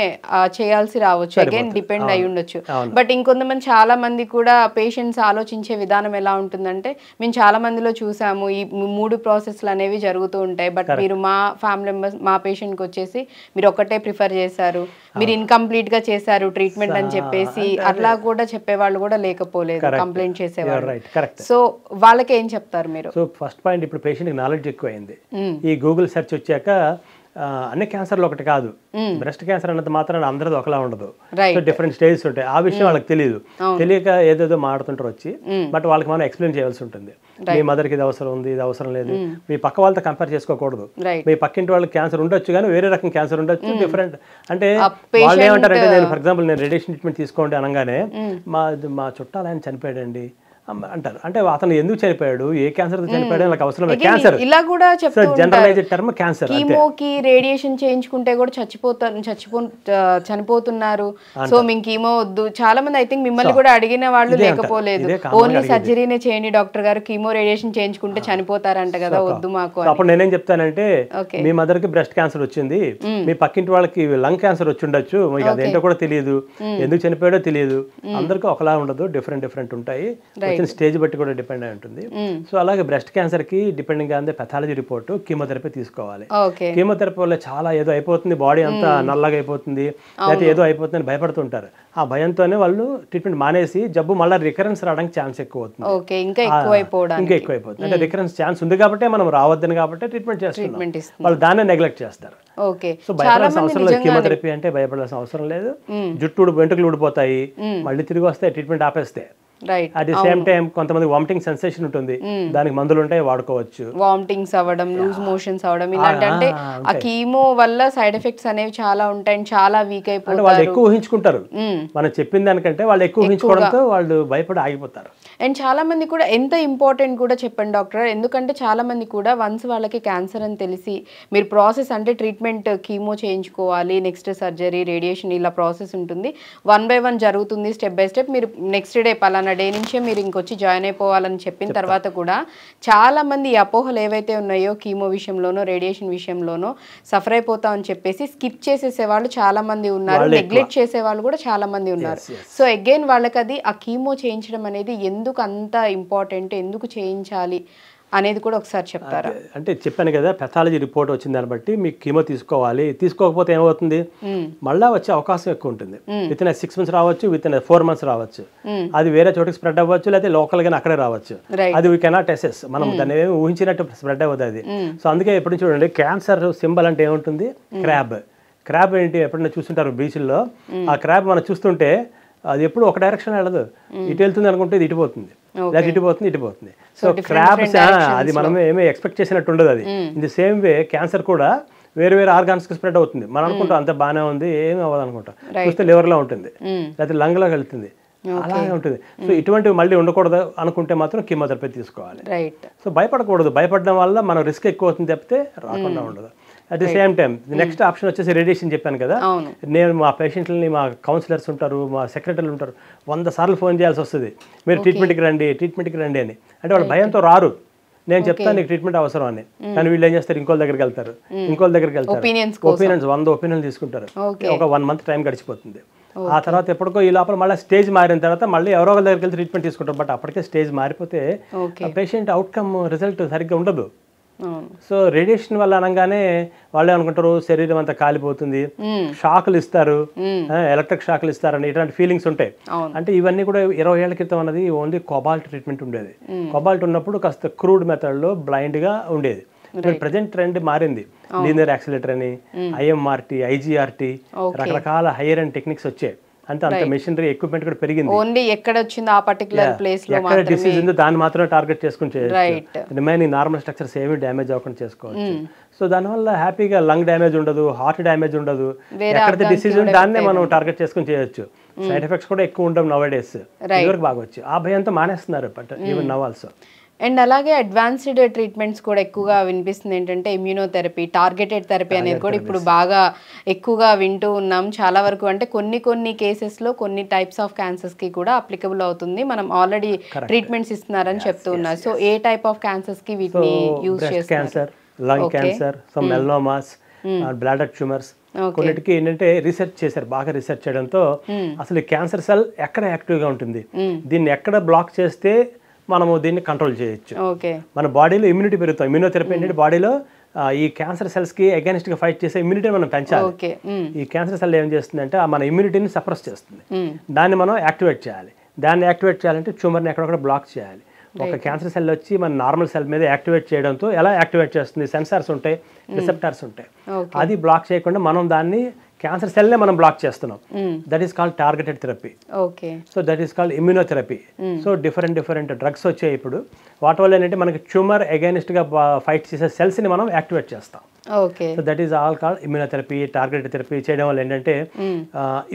చేయాల్సి రావచ్చు అగైన్ డిపెండ్ అయి ఉండొచ్చు బట్ ఇంకొంతమంది చాలా మంది కూడా పేషెంట్స్ ఆలోచించే విధానం ఎలా ఉంటుందంటే మేము చాలా మందిలో చూసాము ఈ మూడు ప్రాసెస్లు అనేవి జరుగుతూ ఉంటాయి బట్ మీరు మా ఫ్యామిలీ మెంబర్స్ మా పేషెంట్కి వచ్చేసి మీరు ఒక్కటే ప్రిఫర్ చేశారు మీరు ఇన్కంప్లీట్గా చేశారు ట్రీట్మెంట్ అని చెప్పేసి అట్లా కూడా చెప్పేవాళ్ళు కూడా లేకపోలేదు కంప్లైంట్ చేసేవాళ్ళు సో వాళ్ళకి ఏం చెప్తారు మీరు సో
ఫస్ట్ పాయింట్ ఇప్పుడు పేషెంట్కి నాలెడ్జ్ ఎక్కువైంది ఈ గూగుల్ సెర్చ్ వచ్చాక అన్ని క్యాన్సర్లు ఒకటి కాదు బ్రెస్ట్ క్యాన్సర్ అన్నది మాత్రం అందరిది ఒకలా ఉండదు సో డిఫరెంట్ స్టేజెస్ ఉంటాయి ఆ విషయం వాళ్ళకి తెలియదు తెలియక ఏదేదో మాడుతుంటారు వచ్చి బట్ వాళ్ళకి మనం ఎక్స్ప్లెయిన్ చేయాల్సి ఉంటుంది మీ మదర్కి ఇది అవసరం ఉంది ఇది అవసరం లేదు మీ పక్క వాళ్ళతో కంపేర్ చేసుకోకూడదు మీ పక్కింటి వాళ్ళకి క్యాన్సర్ ఉండొచ్చు కానీ వేరే రకం క్యాన్సర్ ఉండొచ్చు డిఫరెంట్ అంటే వాళ్ళు ఏమంటారంటే నేను ఫర్ ఎగ్జాంపుల్ నేను రేడియేషన్ ట్రీట్మెంట్ తీసుకోండి అనగానే మా మా చుట్టాలు ఆయన చనిపోయాడండి అంటారు అంటే అతను ఎందుకు చనిపోయాడు ఏ క్యాన్సర్ చనిపోయాడు అవసరం క్యాన్సర్ ఇలా
కూడా జనరలైజ్
టర్మ్ క్యాన్సర్ కీమోకి
రేడియేషన్ చేయించుకుంటే కూడా చచ్చిపోతారు చచ్చిపో చనిపోతున్నారు సో మేము కీమో వద్దు చాలా మంది ఐ థింక్ మిమ్మల్ని కూడా అడిగిన వాళ్ళు లేకపోలేదు ఓన్లీ సర్జరీనే చేయండి డాక్టర్ గారు కీమో రేడియేషన్ చేయించుకుంటే చనిపోతారంట కదా వద్దు మాకు అప్పుడు
నేనేం చెప్తానంటే మీ మదర్ కి బ్రెస్ట్ క్యాన్సర్ వచ్చింది మీ పక్కింటి వాళ్ళకి లంగ్ క్యాన్సర్ వచ్చి ఉండొచ్చు అదేంటో కూడా తెలియదు ఎందుకు చనిపోయాడో తెలియదు అందరికీ ఒకలా ఉండదు డిఫరెంట్ డిఫరెంట్ ఉంటాయి వచ్చిన స్టేజ్ బట్టి కూడా డిపెండ్ అయి ఉంటుంది hmm. సో అలాగే బ్రెస్ట్ క్యాన్సర్ కి depending on the pathology report chemotherapy తీసుకోవాలి కీమోథెరపీ వల్ల చాలా ఏదో అయిపోతుంది బాడీ అంతా hmm. నల్లగా అయిపోతుంది లేకపోతే ఏదో అని భయపడుతుంటారు ఆ భయంతోనే వాళ్ళు ట్రీట్మెంట్ మానేసి జబ్బు మళ్ళీ రికరెన్స్ రావడానికి ఛాన్స్ ఎక్కువ
అవుతుంది ఇంకా ఎక్కువ
అయిపోతుంది అంటే రికరెన్స్ hmm. ఛాన్స్ ఉంది కాబట్టి మనం రావద్దని కాబట్టి ట్రీట్మెంట్ చేస్తున్నాం వాళ్ళు దాన్నే నెగ్లెక్ట్ చేస్తారు
సో కీమోథెరపీ
అంటే భయపడాల్సిన అవసరం లేదు జుట్టు వెంట్రుకలు ఊడిపోతాయి మళ్ళీ తిరిగి వస్తాయి ట్రీట్మెంట్ ఆపేస్తే
అట్ ది సేమ్ టైం
కొంతమంది వామిటింగ్ సెన్సేషన్ ఉంటుంది hmm. దానికి మందులు ఉంటాయి వాడుకోవచ్చు వామిటింగ్స్ అవ్వడం లూజ్ మోషన్స్ అవ్వడం ఇలాంటి అంటే ah, ఆ
కీమో వల్ల సైడ్ ఎఫెక్ట్స్ అనేవి చాలా ఉంటాయి చాలా వీక్ అయిపోతారు వాళ్ళు ఎక్కువ
ఊహించుకుంటారు hmm. మనం చెప్పిన దానికంటే వాళ్ళు ఎక్కువ ఊహించుకోవడంతో వాళ్ళు భయపడి ఆగిపోతారు
అండ్ చాలా మంది కూడా ఎంత ఇంపార్టెంట్ కూడా చెప్పండి డాక్టర్ ఎందుకంటే చాలా మంది కూడా వన్స్ వాళ్ళకి క్యాన్సర్ అని తెలిసి మీరు ప్రాసెస్ అంటే ట్రీట్మెంట్ కీమో చేయించుకోవాలి నెక్స్ట్ సర్జరీ రేడియేషన్ ఇలా ప్రాసెస్ ఉంటుంది వన్ బై వన్ జరుగుతుంది స్టెప్ బై స్టెప్ మీరు నెక్స్ట్ డే పలానా ఫలానా డే నుంచే మీరు ఇంకొచ్చి జాయిన్ అయిపోవాలని చెప్పిన తర్వాత కూడా చాలామంది అపోహలు ఏవైతే ఉన్నాయో కీమో విషయంలోనో రేడియేషన్ విషయంలోనో సఫర్ అయిపోతామని చెప్పేసి స్కిప్ చేసేసే వాళ్ళు చాలామంది ఉన్నారు నెగ్లెక్ట్ చేసే వాళ్ళు కూడా చాలామంది ఉన్నారు సో అగైన్ వాళ్ళకి అది ఆ కీమో చేయించడం అనేది ఎందుకు అంత ఇంపార్టెంట్ ఎందుకు చేయించాలి అనేది కూడా ఒకసారి చెప్తారా
అంటే చెప్పాను కదా పెథాలజీ రిపోర్ట్ వచ్చింది దాన్ని బట్టి మీకు కీమో తీసుకోవాలి తీసుకోకపోతే ఏమవుతుంది మళ్ళా వచ్చే అవకాశం ఎక్కువ ఉంటుంది విత్ ఇన్ సిక్స్ మంత్స్ రావచ్చు విత్ ఇన్ ఫోర్ మంత్స్ రావచ్చు అది వేరే చోటుకి స్ప్రెడ్ అవ్వచ్చు లేకపోతే లోకల్ గానే అక్కడే రావచ్చు అది వీ కెనాట్ అసెస్ మనం దాన్ని ఊహించినట్టు స్ప్రెడ్ అవ్వదు అది సో అందుకే ఎప్పుడు చూడండి క్యాన్సర్ సింబల్ అంటే ఏముంటుంది క్రాబ్ క్రాబ్ ఏంటి ఎప్పుడైనా చూస్తుంటారు లో ఆ క్రాబ్ మనం చూస్తుంటే అది ఎప్పుడు ఒక డైరెక్షన్ వెళ్ళదు ఇటు వెళ్తుంది అనుకుంటే ఇది ఇటుపోతుంది లేదా ఇటుపోతుంది ఇటుపోతుంది సో క్రాప్ అది మనం ఏమీ ఎక్స్పెక్ట్ చేసినట్టు ఉండదు అది in the same way cancer కూడా వేరే వేరే ఆర్గాన్స్కి స్ప్రెడ్ అవుతుంది మనం అనుకుంటాం అంత బాగానే ఉంది ఏమి అవ్వదు అనుకుంటాం చూస్తే లివర్లో ఉంటుంది లేకపోతే లంగ్లోకి వెళ్తుంది అలాగే ఉంటుంది సో ఇటువంటివి మళ్ళీ ఉండకూడదు అనుకుంటే మాత్రం తప్పి తీసుకోవాలి సో భయపడకూడదు భయపడడం వల్ల మనం రిస్క్ ఎక్కువ అవుతుంది తప్పితే రాకుండా ఉండదు at the same time next option వచ్చేసి రేడియేషన్ చెప్పాను కదా నేను మా పేషెంట్లని మా కౌన్సిలర్స్ ఉంటారు మా సెక్రటరీలు ఉంటారు వంద సార్లు ఫోన్ చేయాల్సి వస్తుంది మీరు ట్రీట్మెంట్కి రండి ట్రీట్మెంట్కి రండి అని అంటే వాళ్ళు భయంతో రారు నేను చెప్తాను నీకు ట్రీట్మెంట్ అవసరం అని hmm. కానీ వీళ్ళు ఏం చేస్తారు ఇంకోళ్ళ దగ్గరికి వెళ్తారు hmm. ఇంకోళ్ళ దగ్గరికి వెళ్తారు ఒపీనియన్స్ వంద ఒపీనియన్ తీసుకుంటారు ఒక వన్ మంత్ టైం గడిచిపోతుంది ఆ తర్వాత ఎప్పటికో ఈ లోపల మళ్ళీ స్టేజ్ మారిన తర్వాత మళ్ళీ ఎవరో దగ్గరికి వెళ్తే ట్రీట్మెంట్ తీసుకుంటారు బట్ అప్పటికే స్టేజ్ మారిపోతే పేషెంట్ అవుట్కమ్ రిజల్ట్ సరిగ్గా ఉండదు సో రేడియేషన్ వల్ల అనగానే వాళ్ళే అనుకుంటారు శరీరం అంతా కాలిపోతుంది షాకులు ఇస్తారు ఎలక్ట్రిక్ షాకులు ఇస్తారని ఇట్లాంటి ఫీలింగ్స్ ఉంటాయి అంటే ఇవన్నీ కూడా ఇరవై ఏళ్ల క్రితం అన్నది ఓన్లీ కొబాల్ట్ ట్రీట్మెంట్ ఉండేది కొబాల్ట్ ఉన్నప్పుడు కాస్త క్రూడ్ మెథడ్లో బ్లైండ్గా ఉండేది ప్రజెంట్ ట్రెండ్ మారింది లీనియర్ యాక్సిలేటర్ అని ఐఎంఆర్టీ ఐజీఆర్టీ రకరకాల హైయర్ అండ్ టెక్నిక్స్ వచ్చాయి అంటే అంత మెషినరీ ఎక్విప్మెంట్ కూడా పెరిగింది
ఓన్లీ ఎక్కడ వచ్చింది ఆ పర్టికులర్ ప్లేస్ లో ఎక్కడ డిసీజ్
ఉందో దాన్ని మాత్రమే టార్గెట్ చేసుకుని చేయొచ్చు రిమైనింగ్ నార్మల్ స్ట్రక్చర్స్ ఏమీ డ్యామేజ్ అవ్వకుండా చేసుకోవచ్చు సో hmm. దానివల్ల హ్యాపీగా లంగ్ డ్యామేజ్ ఉండదు హార్ట్ డ్యామేజ్ ఉండదు ఎక్కడ డిసీజ్ ఉంది దాన్నే మనం టార్గెట్ చేసుకుని చేయొచ్చు సైడ్ hmm. ఎఫెక్ట్స్ కూడా ఎక్కువ ఉండవు నవ్ డేస్ ఇదివరకు బాగా వచ్చు ఆ భయంతో మానేస్తున్నారు but even now also
and అలాగే అడ్వాన్స్డ్ ట్రీట్మెంట్స్ కూడా ఎక్కువగా వినిపిస్తుంది ఏంటంటే ఇమ్యూనోథెరపీ టార్గెటెడ్ థెరపీ అనేది కూడా ఇప్పుడు బాగా ఎక్కువగా వింటూ ఉన్నాం చాలా వరకు అంటే కొన్ని కొన్ని కేసెస్లో కొన్ని టైప్స్ ఆఫ్ క్యాన్సర్స్కి కూడా అప్లికబుల్ అవుతుంది మనం ఆల్రెడీ ట్రీట్మెంట్స్ ఇస్తున్నారని చెప్తూ ఉన్నారు సో ఏ టైప్ ఆఫ్ క్యాన్సర్స్కి వీటిని యూజ్ క్యాన్సర్
లంగ్ క్యాన్సర్ కొన్నిటికి ఏంటంటే రీసెర్చ్ చేశారు బాగా రీసెర్చ్ చేయడంతో hmm. అసలు క్యాన్సర్ సెల్ ఎక్కడ యాక్టివ్గా ఉంటుంది hmm. దీన్ని ఎక్కడ బ్లాక్ చేస్తే మనము దీన్ని కంట్రోల్ చేయొచ్చు మన బాడీలో ఇమ్యూనిటీ పెరుగుతాం ఇమ్యూనోథెరపీ mm. ఏంటంటే బాడీలో ఈ క్యాన్సర్ సెల్స్ కి అగెన్స్ట్ గా ఫైట్ చేసే ఇమ్యూనిటీ మనం పెంచాలి mm. ఈ క్యాన్సర్ సెల్ ఏం చేస్తుందంటే మన ఇమ్యూనిటీని సప్రెస్ చేస్తుంది mm. దాన్ని మనం యాక్టివేట్ చేయాలి దాన్ని యాక్టివేట్ చేయాలంటే ట్యూమర్ని ఎక్కడొక్కడ బ్లాక్ చేయాలి ఒక క్యాన్సర్ సెల్ వచ్చి మన నార్మల్ సెల్ మీద యాక్టివేట్ చేయడంతో ఎలా యాక్టివేట్ చేస్తుంది సెన్సార్స్ ఉంటాయి రిసెప్టార్స్ ఉంటాయి అది బ్లాక్ చేయకుండా మనం దాన్ని క్యాన్సర్ నే మనం బ్లాక్ చేస్తున్నాం that is called targeted therapy okay so that is called immunotherapy so different different drugs వచ్చాయి ఇప్పుడు వాటి వల్ల ఏంటంటే మనకి ట్యూమర్ అగైనిస్ట్గా ఫైట్ చేసే సెల్స్ని మనం యాక్టివేట్ చేస్తాం so that is all call immunotherapy target therapy చేయడం వల్ల ఏంటంటే hmm.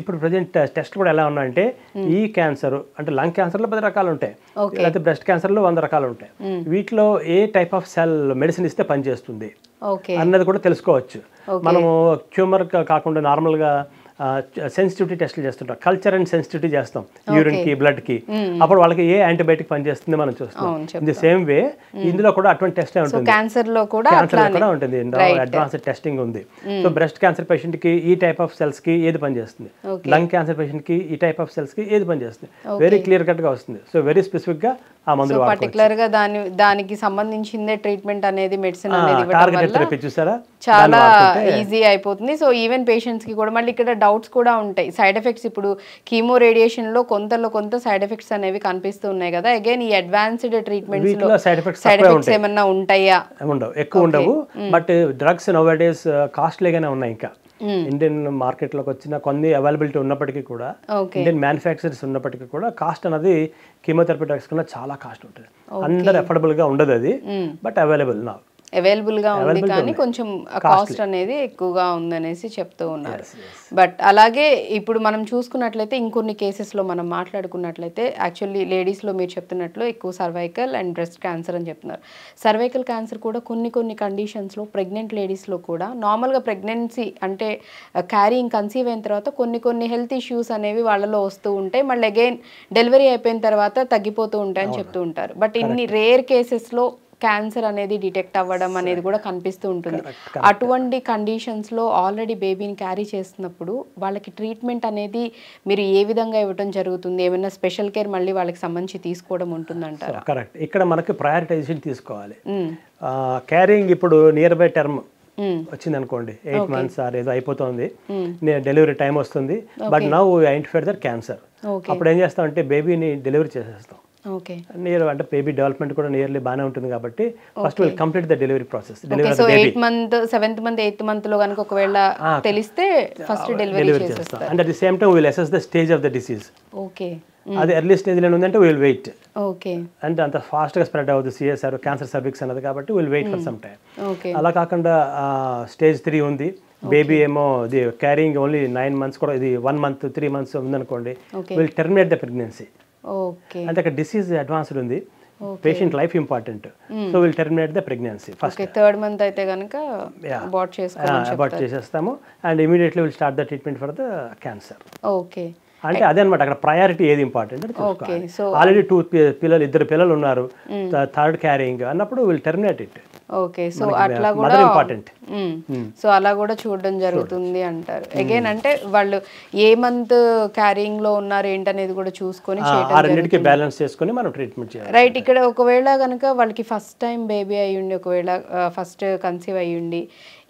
ఇప్పుడు ప్రజెంట్ టెస్ట్ కూడా ఎలా ఉన్నాయంటే hmm. ఈ క్యాన్సర్ అంటే లంగ్ క్యాన్సర్లో పది రకాలు ఉంటాయి లేకపోతే బ్రెస్ట్ క్యాన్సర్లో వంద రకాలు ఉంటాయి hmm. వీటిలో ఏ టైప్ ఆఫ్ సెల్ మెడిసిన్ ఇస్తే పనిచేస్తుంది అన్నది కూడా తెలుసుకోవచ్చు మనము ట్యూమర్ కాకుండా నార్మల్గా సెన్సిటివిటీ టెస్ట్లు చేస్తుంటాం కల్చర్ అండ్ సెన్సిటివిటీ చేస్తాం కి బ్లడ్ కి hmm. అప్పుడు వాళ్ళకి ఏ యాంటీబయాటిక్ పనిచేస్తుంది మనం చూస్తాం ఇన్ సేమ్ వే ఇందులో కూడా అటువంటి టెస్ట్ ఉంటుంది
క్యాన్సర్ కూడా కూడా ఉంటుంది అడ్వాన్స్
టెస్టింగ్ ఉంది సో బ్రెస్ట్ క్యాన్సర్ పేషెంట్ కి ఈ టైప్ ఆఫ్ సెల్స్ కి ఏది పనిచేస్తుంది లంగ్ క్యాన్సర్ పేషెంట్ కి ఈ టైప్ ఆఫ్ సెల్స్ కి ఏది పనిచేస్తుంది వెరీ క్లియర్ గా వస్తుంది సో వెరీ గా ఆ మందులు
గా దాని దానికి సంబంధించిందే ట్రీట్మెంట్ అనేది మెడిసిన్ అనేది
చాలా ఈజీ
అయిపోతుంది సో ఈవెన్ కి కూడా మళ్ళీ ఇక్కడ డౌట్స్ కూడా ఉంటాయి సైడ్ ఎఫెక్ట్స్ ఇప్పుడు కీమో రేడియేషన్లో కొంతలో కొంత సైడ్ ఎఫెక్ట్స్ అనేవి కనిపిస్తూ ఉన్నాయి కదా అగైన్ ఈ అడ్వాన్స్డ్ ట్రీట్మెంట్ సైడ్
ఎఫెక్ట్స్
ఏమన్నా ఉంటాయా
ఉండవు ఎక్కువ ఉండవు బట్ డ్రగ్స్ డేస్ కాస్ట్లీగానే ఉన్నాయి ఇంకా ఇండియన్ మార్కెట్ లోకి వచ్చిన కొన్ని అవైలబిలిటీ ఉన్నప్పటికీ కూడా ఇండియన్ మ్యానుఫాక్చరర్స్ ఉన్నప్పటికీ కూడా కాస్ట్ అనేది కీమోథెరపీ డ్రగ్స్ కన్నా చాలా కాస్ట్ ఉంటుంది
అందరు
గా ఉండదు అది బట్ అవైలబుల్ నా
అవైలబుల్గా ఉంది కానీ కొంచెం కాస్ట్ అనేది ఎక్కువగా ఉందనేసి చెప్తూ ఉన్నారు బట్ అలాగే ఇప్పుడు మనం చూసుకున్నట్లయితే ఇంకొన్ని కేసెస్లో మనం మాట్లాడుకున్నట్లయితే యాక్చువల్లీ లేడీస్లో మీరు చెప్తున్నట్లు ఎక్కువ సర్వైకల్ అండ్ బ్రెస్ట్ క్యాన్సర్ అని చెప్తున్నారు సర్వైకల్ క్యాన్సర్ కూడా కొన్ని కొన్ని కండిషన్స్లో ప్రెగ్నెంట్ లేడీస్లో కూడా నార్మల్గా ప్రెగ్నెన్సీ అంటే క్యారీయింగ్ uh, కన్సీవ్ అయిన తర్వాత కొన్ని కొన్ని హెల్త్ ఇష్యూస్ అనేవి వాళ్ళలో వస్తూ ఉంటాయి మళ్ళీ అగైన్ డెలివరీ అయిపోయిన తర్వాత తగ్గిపోతూ ఉంటాయని చెప్తూ ఉంటారు బట్ ఇన్ని రేర్ కేసెస్లో క్యాన్సర్ అనేది డిటెక్ట్ అవ్వడం అనేది కూడా కనిపిస్తూ ఉంటుంది అటువంటి కండిషన్స్లో ఆల్రెడీ బేబీని క్యారీ చేస్తున్నప్పుడు వాళ్ళకి ట్రీట్మెంట్ అనేది మీరు ఏ విధంగా ఇవ్వడం జరుగుతుంది ఏమైనా స్పెషల్ కేర్ మళ్ళీ వాళ్ళకి సంబంధించి తీసుకోవడం ఉంటుందంటారు
కరెక్ట్ ఇక్కడ మనకి ప్రయారిటైజేషన్ తీసుకోవాలి క్యారింగ్ hmm. ఇప్పుడు నియర్ బై టర్మ్ వచ్చింది అనుకోండి ఎయిట్ మంత్స్ ఆర్ ఏదో అయిపోతుంది నేను డెలివరీ టైం వస్తుంది బట్ నా ఐడెంటిఫై దర్ క్యాన్సర్ అప్పుడు ఏం చేస్తాం అంటే బేబీని డెలివరీ చేసేస్తాం నియర్ అంటే బేబీ డెవలప్మెంట్ కూడా నియర్లీ బాగానే ఉంటుంది కాబట్టి first will complete the delivery process eight
month seventh month eighth month లో కనుక ఒకవేళ ah, తెలిస్తే ఫస్ట్ ah, డెలివరీ చేస్తాం
and at the same time will assess the stage of the disease
okay అది
ఎర్లీ లో ఉందంటే విల్ వెయిట్ ఓకే అంటే అంత గా స్ప్రెడ్ అవుతుంది సిఎస్ఆర్ క్యాన్సర్ సర్విక్స్ అన్నది కాబట్టి will wait for some
time అలా
కాకుండా స్టేజ్ త్రీ ఉంది బేబీ ఏమో ఇది క్యారింగ్ ఓన్లీ నైన్ మంత్స్ కూడా ఇది వన్ మంత్ త్రీ మంత్స్ ఉందనుకోండి will terminate the pregnancy
okay అంటే అక్కడ
డిసీజ్ అడ్వాన్స్డ్ ఉంది patient life important so will terminate the pregnancy first third
month అయితే కనుక అబార్ట్ చేసుకోవచ్చు అబార్ట్
చేసేస్తాము and immediately will start the treatment for the cancer okay అంటే అదే అనమాట అక్కడ ప్రయారిటీ ఏది ఇంపార్టెంట్ ఆల్రెడీ టూ పిల్లలు ఇద్దరు పిల్లలు ఉన్నారు థర్డ్ hmm. క్యారింగ్ అన్నప్పుడు will terminate it
okay so అట్లా కూడా ఇంపార్టెంట్ సో అలా కూడా చూడడం జరుగుతుంది అంటారు అగైన్ అంటే వాళ్ళు ఏ మంత్ క్యారింగ్ లో ఉన్నారు ఏంటనేది కూడా చూసుకొని రెండింటికి
బ్యాలెన్స్ చేసుకొని మనం ట్రీట్మెంట్ చేయాలి రైట్ ఇక్కడ
ఒకవేళ కనుక వాళ్ళకి ఫస్ట్ టైం బేబీ అయ్యుండి ఒకవేళ ఫస్ట్ కన్సీవ్ అయ్యుండి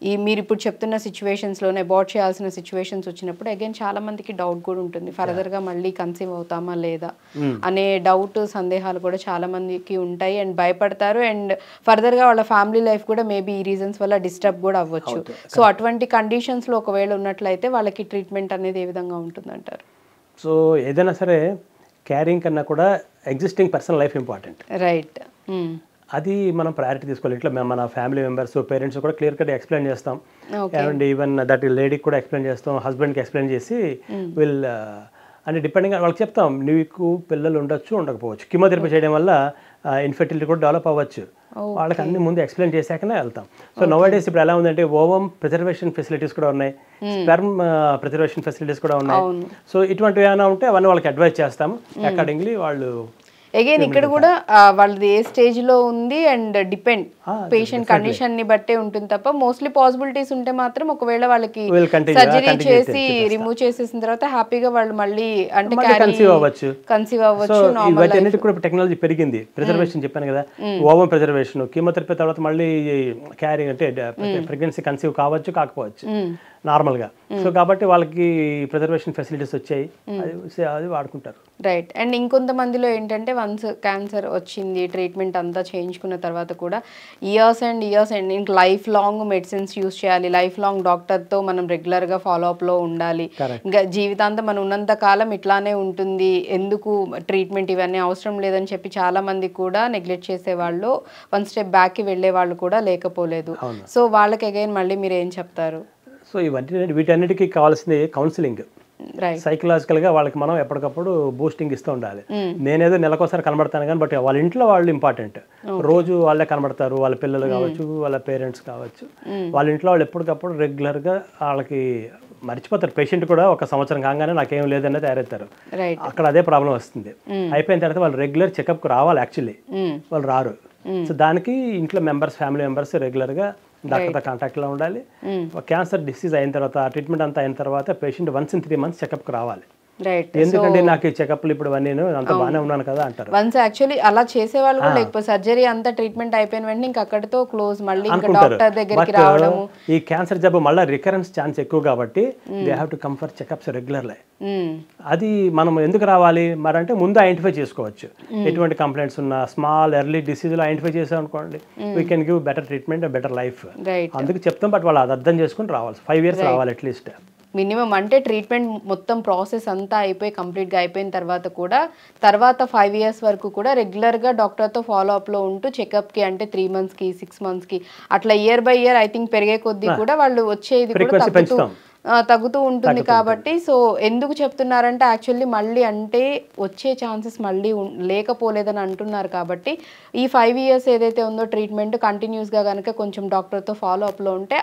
ఈ మీరు ఇప్పుడు చెప్తున్న సిచ్యువేషన్స్లో అబార్ట్ చేయాల్సిన సిచ్యువేషన్స్ వచ్చినప్పుడు అగైన్ చాలా మందికి డౌట్ కూడా ఉంటుంది ఫర్దర్గా మళ్ళీ కన్సీవ్ అవుతామా లేదా hmm. అనే డౌట్ సందేహాలు కూడా చాలా మందికి ఉంటాయి అండ్ భయపడతారు అండ్ ఫర్దర్గా వాళ్ళ ఫ్యామిలీ లైఫ్ కూడా మేబీ ఈ రీజన్స్ వల్ల డిస్టర్బ్ కూడా అవ్వచ్చు సో అటువంటి కండిషన్స్లో ఒకవేళ ఉన్నట్లయితే వాళ్ళకి ట్రీట్మెంట్ అనేది ఏ విధంగా ఉంటుందంటారు
సో ఏదైనా సరే క్యారింగ్ కన్నా కూడా existing personal life important right అది మనం ప్రయారిటీ తీసుకోవాలి ఇట్లా మన ఫ్యామిలీ మెంబర్స్ పేరెంట్స్ కూడా క్లియర్ కట్ ఎక్స్ప్లెయిన్ చేస్తాం అండ్ ఈవెన్ దట్ లేడీకి కూడా ఎక్స్ప్లెయిన్ చేస్తాం హస్బెండ్కి ఎక్స్ప్లెయిన్ చేసి విల్ అంటే డిపెండింగ్ వాళ్ళకి చెప్తాం నీకు పిల్లలు ఉండొచ్చు ఉండకపోవచ్చు కిమోథెరపీ hmm. చేయడం వల్ల ఇన్ఫెర్టిలిటీ uh, కూడా డెవలప్ అవ్వచ్చు వాళ్ళకి అన్ని ముందు ఎక్స్ప్లెయిన్ చేశాకనే వెళ్తాం సో నో డేస్ ఇప్పుడు ఎలా ఉందంటే ఓవం ప్రిజర్వేషన్ ఫెసిలిటీస్ కూడా ఉన్నాయి స్పెర్మ్ ప్రిజర్వేషన్ ఫెసిలిటీస్ కూడా ఉన్నాయి సో ఇటువంటివి ఏమైనా ఉంటే అవన్నీ వాళ్ళకి అడ్వైజ్ చేస్తాము అకార్డింగ్లీ hmm. వాళ్ళు
అగైన్ ఇక్కడ కూడా వాళ్ళది ఏ స్టేజ్ లో ఉంది అండ్ డిపెండ్ పేషెంట్ కండిషన్ ని బట్టే ఉంటుంది తప్ప మోస్ట్లీ పాసిబిలిటీస్ ఉంటే మాత్రం ఒకవేళ వాళ్ళకి సర్జరీ uh, చేసి రిమూవ్ చేసేసిన తర్వాత హ్యాపీగా వాళ్ళు మళ్ళీ అంటే కన్సీవ్ అవ్వచ్చు కన్సీవ్ అవ్వచ్చు
కూడా టెక్నాలజీ పెరిగింది ప్రిజర్వేషన్ hmm. చెప్పాను కదా ఓవర్ ప్రిజర్వేషన్ కీమోథెరపీ తర్వాత మళ్ళీ క్యారీ అంటే ప్రెగ్నెన్సీ hmm. కన్సీవ్ కావచ్చు కాకపోవచ్చు hmm. నార్మల్గా సో కాబట్టి వాళ్ళకి ప్రిజర్వేషన్ ఫెసిలిటీస్ వచ్చాయి అది వాడుకుంటారు
రైట్ అండ్ ఇంకొంతమందిలో ఏంటంటే వన్స్ క్యాన్సర్ వచ్చింది ట్రీట్మెంట్ అంతా చేయించుకున్న తర్వాత కూడా ఇయర్స్ అండ్ ఇయర్స్ అండ్ ఇంక లైఫ్ లాంగ్ మెడిసిన్స్ యూస్ చేయాలి లైఫ్ లాంగ్ డాక్టర్తో మనం రెగ్యులర్గా ఫాలోఅప్లో ఉండాలి ఇంకా జీవితాంతం మనం ఉన్నంత కాలం ఇట్లానే ఉంటుంది ఎందుకు ట్రీట్మెంట్ ఇవన్నీ అవసరం లేదని చెప్పి చాలామంది కూడా నెగ్లెక్ట్ చేసేవాళ్ళు వన్ స్టెప్ బ్యాక్కి వెళ్ళే వాళ్ళు కూడా లేకపోలేదు సో వాళ్ళకి అగైన్ మళ్ళీ మీరు ఏం చెప్తారు
సో ఇవన్నీ వీటన్నిటికీ కావాల్సింది కౌన్సిలింగ్ సైకలాజికల్ గా వాళ్ళకి మనం ఎప్పటికప్పుడు బూస్టింగ్ ఇస్తూ ఉండాలి hmm. నేనేదో నెలకోసారి కనబడతాను కానీ బట్ వాళ్ళ ఇంట్లో వాళ్ళు ఇంపార్టెంట్ రోజు వాళ్ళే కనబడతారు వాళ్ళ పిల్లలు hmm. కావచ్చు వాళ్ళ పేరెంట్స్ కావచ్చు hmm. వాళ్ళ ఇంట్లో వాళ్ళు ఎప్పటికప్పుడు రెగ్యులర్ గా వాళ్ళకి మర్చిపోతారు పేషెంట్ కూడా ఒక సంవత్సరం కాగానే నాకేం లేదనే తయారవుతారు అక్కడ అదే ప్రాబ్లం వస్తుంది అయిపోయిన తర్వాత వాళ్ళు రెగ్యులర్ చెకప్ కు రావాలి యాక్చువల్లీ వాళ్ళు రారు సో దానికి ఇంట్లో మెంబర్స్ ఫ్యామిలీ మెంబర్స్ గా డాక్టర్తో కాంటాక్ట్లో ఉండాలి hmm. క్యాన్సర్ డిసీజ్ అయిన తర్వాత ట్రీట్మెంట్ అంతా అయిన తర్వాత patient once in three months చెకప్కి రావాలి
ఎందుకంటే నాకు
ఈ చెకప్లు ఇప్పుడు నేను అంత బాగానే ఉన్నాను కదా అంటారు
వన్స్ యాక్చువల్లీ అలా చేసేవాళ్ళు కూడా లేకపోతే సర్జరీ అంతా ట్రీట్మెంట్ అయిపోయిన వెంటనే ఇంకా అక్కడితో క్లోజ్ మళ్ళీ ఇంకా డాక్టర్ దగ్గరికి రావడం
ఈ క్యాన్సర్ జబ్బు మళ్ళీ రికరెన్స్ ఛాన్స్ ఎక్కువ కాబట్టి they have to comfort for checkups regularly అది మనం ఎందుకు రావాలి మరి అంటే ముందు ఐడెంటిఫై చేసుకోవచ్చు hmm. ఎటువంటి కంప్లైంట్స్ ఉన్న స్మాల్ ఎర్లీ డిసీజ్ లో ఐడెంటిఫై చేసాం అనుకోండి we can give better treatment better life అందుకు చెప్తాం బట్ వాళ్ళు అది అర్థం చేసుకుని రావాలి ఫైవ్ ఇయర్స్ రావాలి అట్లీస్ట్
మినిమం అంటే ట్రీట్మెంట్ మొత్తం ప్రాసెస్ అంతా అయిపోయి కంప్లీట్గా అయిపోయిన తర్వాత కూడా తర్వాత ఫైవ్ ఇయర్స్ వరకు కూడా రెగ్యులర్గా డాక్టర్తో ఫాలో అప్లో ఉంటూ చెకప్కి అంటే త్రీ మంత్స్కి సిక్స్ మంత్స్కి అట్లా year by year I think పెరిగే కొద్దీ కూడా వాళ్ళు వచ్చేది కూడా తగ్గుతూ తగ్గుతూ ఉంటుంది కాబట్టి సో ఎందుకు చెప్తున్నారంటే యాక్చువల్లీ మళ్ళీ అంటే వచ్చే ఛాన్సెస్ మళ్ళీ లేకపోలేదని అంటున్నారు కాబట్టి ఈ ఫైవ్ ఇయర్స్ ఏదైతే ఉందో ట్రీట్మెంట్ కంటిన్యూస్గా కనుక కొంచెం డాక్టర్తో ఫాలో అప్లో ఉంటే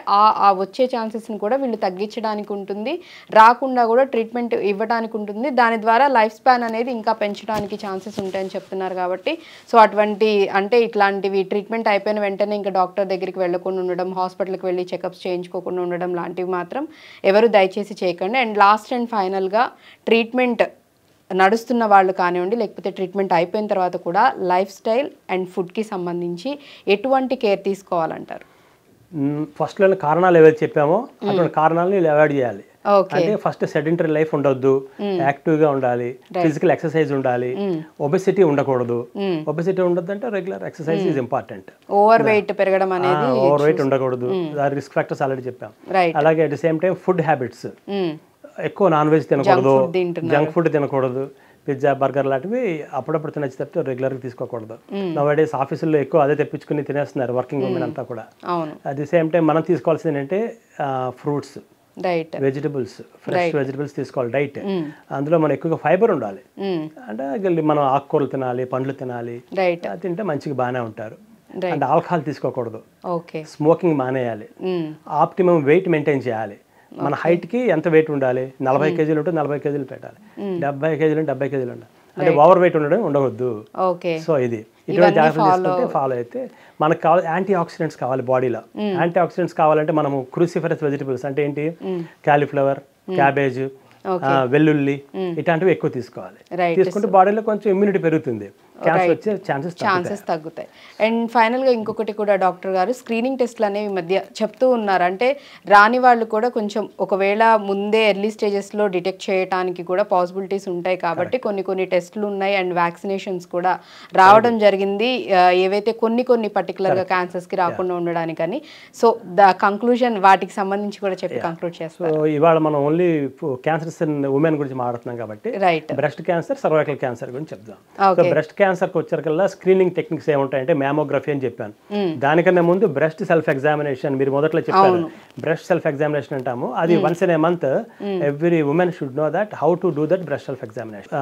ఆ వచ్చే ఛాన్సెస్ని కూడా వీళ్ళు తగ్గించడానికి ఉంటుంది రాకుండా కూడా ట్రీట్మెంట్ ఇవ్వడానికి ఉంటుంది దాని ద్వారా లైఫ్ స్పాన్ అనేది ఇంకా పెంచడానికి ఛాన్సెస్ ఉంటాయని చెప్తున్నారు కాబట్టి సో అటువంటి అంటే ఇట్లాంటివి ట్రీట్మెంట్ అయిపోయిన వెంటనే ఇంకా డాక్టర్ దగ్గరికి వెళ్ళకుండా ఉండడం హాస్పిటల్కి వెళ్ళి చెకప్స్ చేయించుకోకుండా ఉండడం లాంటివి మాత్రం ఎవరు దయచేసి చేయకండి అండ్ లాస్ట్ అండ్ ఫైనల్గా ట్రీట్మెంట్ నడుస్తున్న వాళ్ళు కానివ్వండి లేకపోతే ట్రీట్మెంట్ అయిపోయిన తర్వాత కూడా లైఫ్ స్టైల్ అండ్ ఫుడ్కి సంబంధించి ఎటువంటి కేర్ తీసుకోవాలంటారు
ఫస్ట్లో కారణాలు ఏవైతే చెప్పామో అటువంటి కారణాలను వీళ్ళు అవాయిడ్ చేయాలి అంటే ఫస్ట్ సెడెంటరీ లైఫ్ ఉండొద్దు యాక్టివ్ hmm. గా ఉండాలి ఫిజికల్ ఎక్సర్సైజ్ ఉండాలి ఒబెసిటీ hmm. ఉండకూడదు ఒబెసిటీ ఉండదు అంటే regular exercise is important
over weight పెరగడం ah, అనేది ఓవర్ వెయిట్
ఉండకూడదు రిస్క్ ఫ్యాక్టర్స్ ఆల్రెడీ చెప్పాం అలాగే at the same time food habits ఎక్కువ నాన్ వెజ్ తినకూడదు జంక్ ఫుడ్ తినకూడదు పిజ్జా బర్గర్ లాంటివి అప్పుడప్పుడు తినచ్చి తప్పితే రెగ్యులర్గా తీసుకోకూడదు నవడేస్ hmm. ఆఫీసుల్లో ఎక్కువ అదే తెప్పించుకుని తినేస్తున్నారు వర్కింగ్ ఉమెన్ అంతా కూడా అట్ ది సేమ్ టైం మనం తీసుకోవాల్సింది ఏంటంటే fruits diet vegetables fresh vegetables తీసుకోవాలి డైట్ అందులో మనం ఎక్కువగా ఫైబర్ ఉండాలి అంటే మనం ఆకుకూరలు తినాలి పండ్లు తినాలి డైట్ తింటే మంచిగా బాగానే ఉంటారు అండ్ ఆల్కహాల్ తీసుకోకూడదు ఓకే స్మోకింగ్ మానేయాలి ఆప్టిమం వెయిట్ మెయింటైన్ చేయాలి మన హైట్కి ఎంత వెయిట్ ఉండాలి నలభై కేజీలు ఉంటే నలభై కేజీలు పెట్టాలి డెబ్బై కేజీలు డెబ్బై కేజీలు ఉండాలి అంటే ఓవర్ వెయిట్ ఉండడం ఉండవద్దు సో ఇది ఇటువంటి జాగ్రత్తలు తీసుకుంటే ఫాలో అయితే మనకు కావాలి యాంటీ ఆక్సిడెంట్స్ కావాలి బాడీలో hmm. యాంటీ ఆక్సిడెంట్స్ కావాలంటే మనము క్రూసిఫరస్ వెజిటబుల్స్ అంటే ఏంటి hmm. Cauliflower hmm. క్యాబేజ్ వెల్లుల్లి ఇట్లాంటివి ఎక్కువ తీసుకోవాలి తీసుకుంటే బాడీలో కొంచెం ఇమ్యూనిటీ పెరుగుతుంది ఛాన్సెస్
తగ్గుతాయి అండ్ ఫైనల్గా ఇంకొకటి కూడా డాక్టర్ గారు స్క్రీనింగ్ టెస్ట్లు అనేవి మధ్య చెప్తూ ఉన్నారు అంటే రాని వాళ్ళు కూడా కొంచెం ఒకవేళ ముందే ఎర్లీ స్టేజెస్లో డిటెక్ట్ చేయడానికి కూడా పాసిబిలిటీస్ ఉంటాయి కాబట్టి కొన్ని కొన్ని టెస్ట్లు ఉన్నాయి అండ్ వ్యాక్సినేషన్స్ కూడా రావడం జరిగింది ఏవైతే కొన్ని కొన్ని పర్టికులర్గా క్యాన్సర్స్కి రాకుండా ఉండడానికని సో ద కంక్లూజన్ వాటికి సంబంధించి కూడా చెప్పి కంక్లూడ్ చేస్తాం
ఇవాళ మనం ఓన్లీ క్యాన్సర్స్ ఉమెన్ గురించి మాట్లాడుతున్నాం కాబట్టి right breast cancer cervical cancer గురించి చెప్దాం బ్రెస్ట్ క్యాన్సర్కి కల్లా స్క్రీనింగ్ టెక్నిక్స్ ఏముంటాయంటే మ్యామోగ్రఫీ అని చెప్పాను దానికన్నా ముందు బ్రెస్ట్ సెల్ఫ్ ఎగ్జామినేషన్ మీరు మొదట్లో చెప్పారు బ్రెస్ట్ సెల్ఫ్ ఎగ్జామినేషన్ అంటాము అది once in a month every women should know that how to do that breast self examination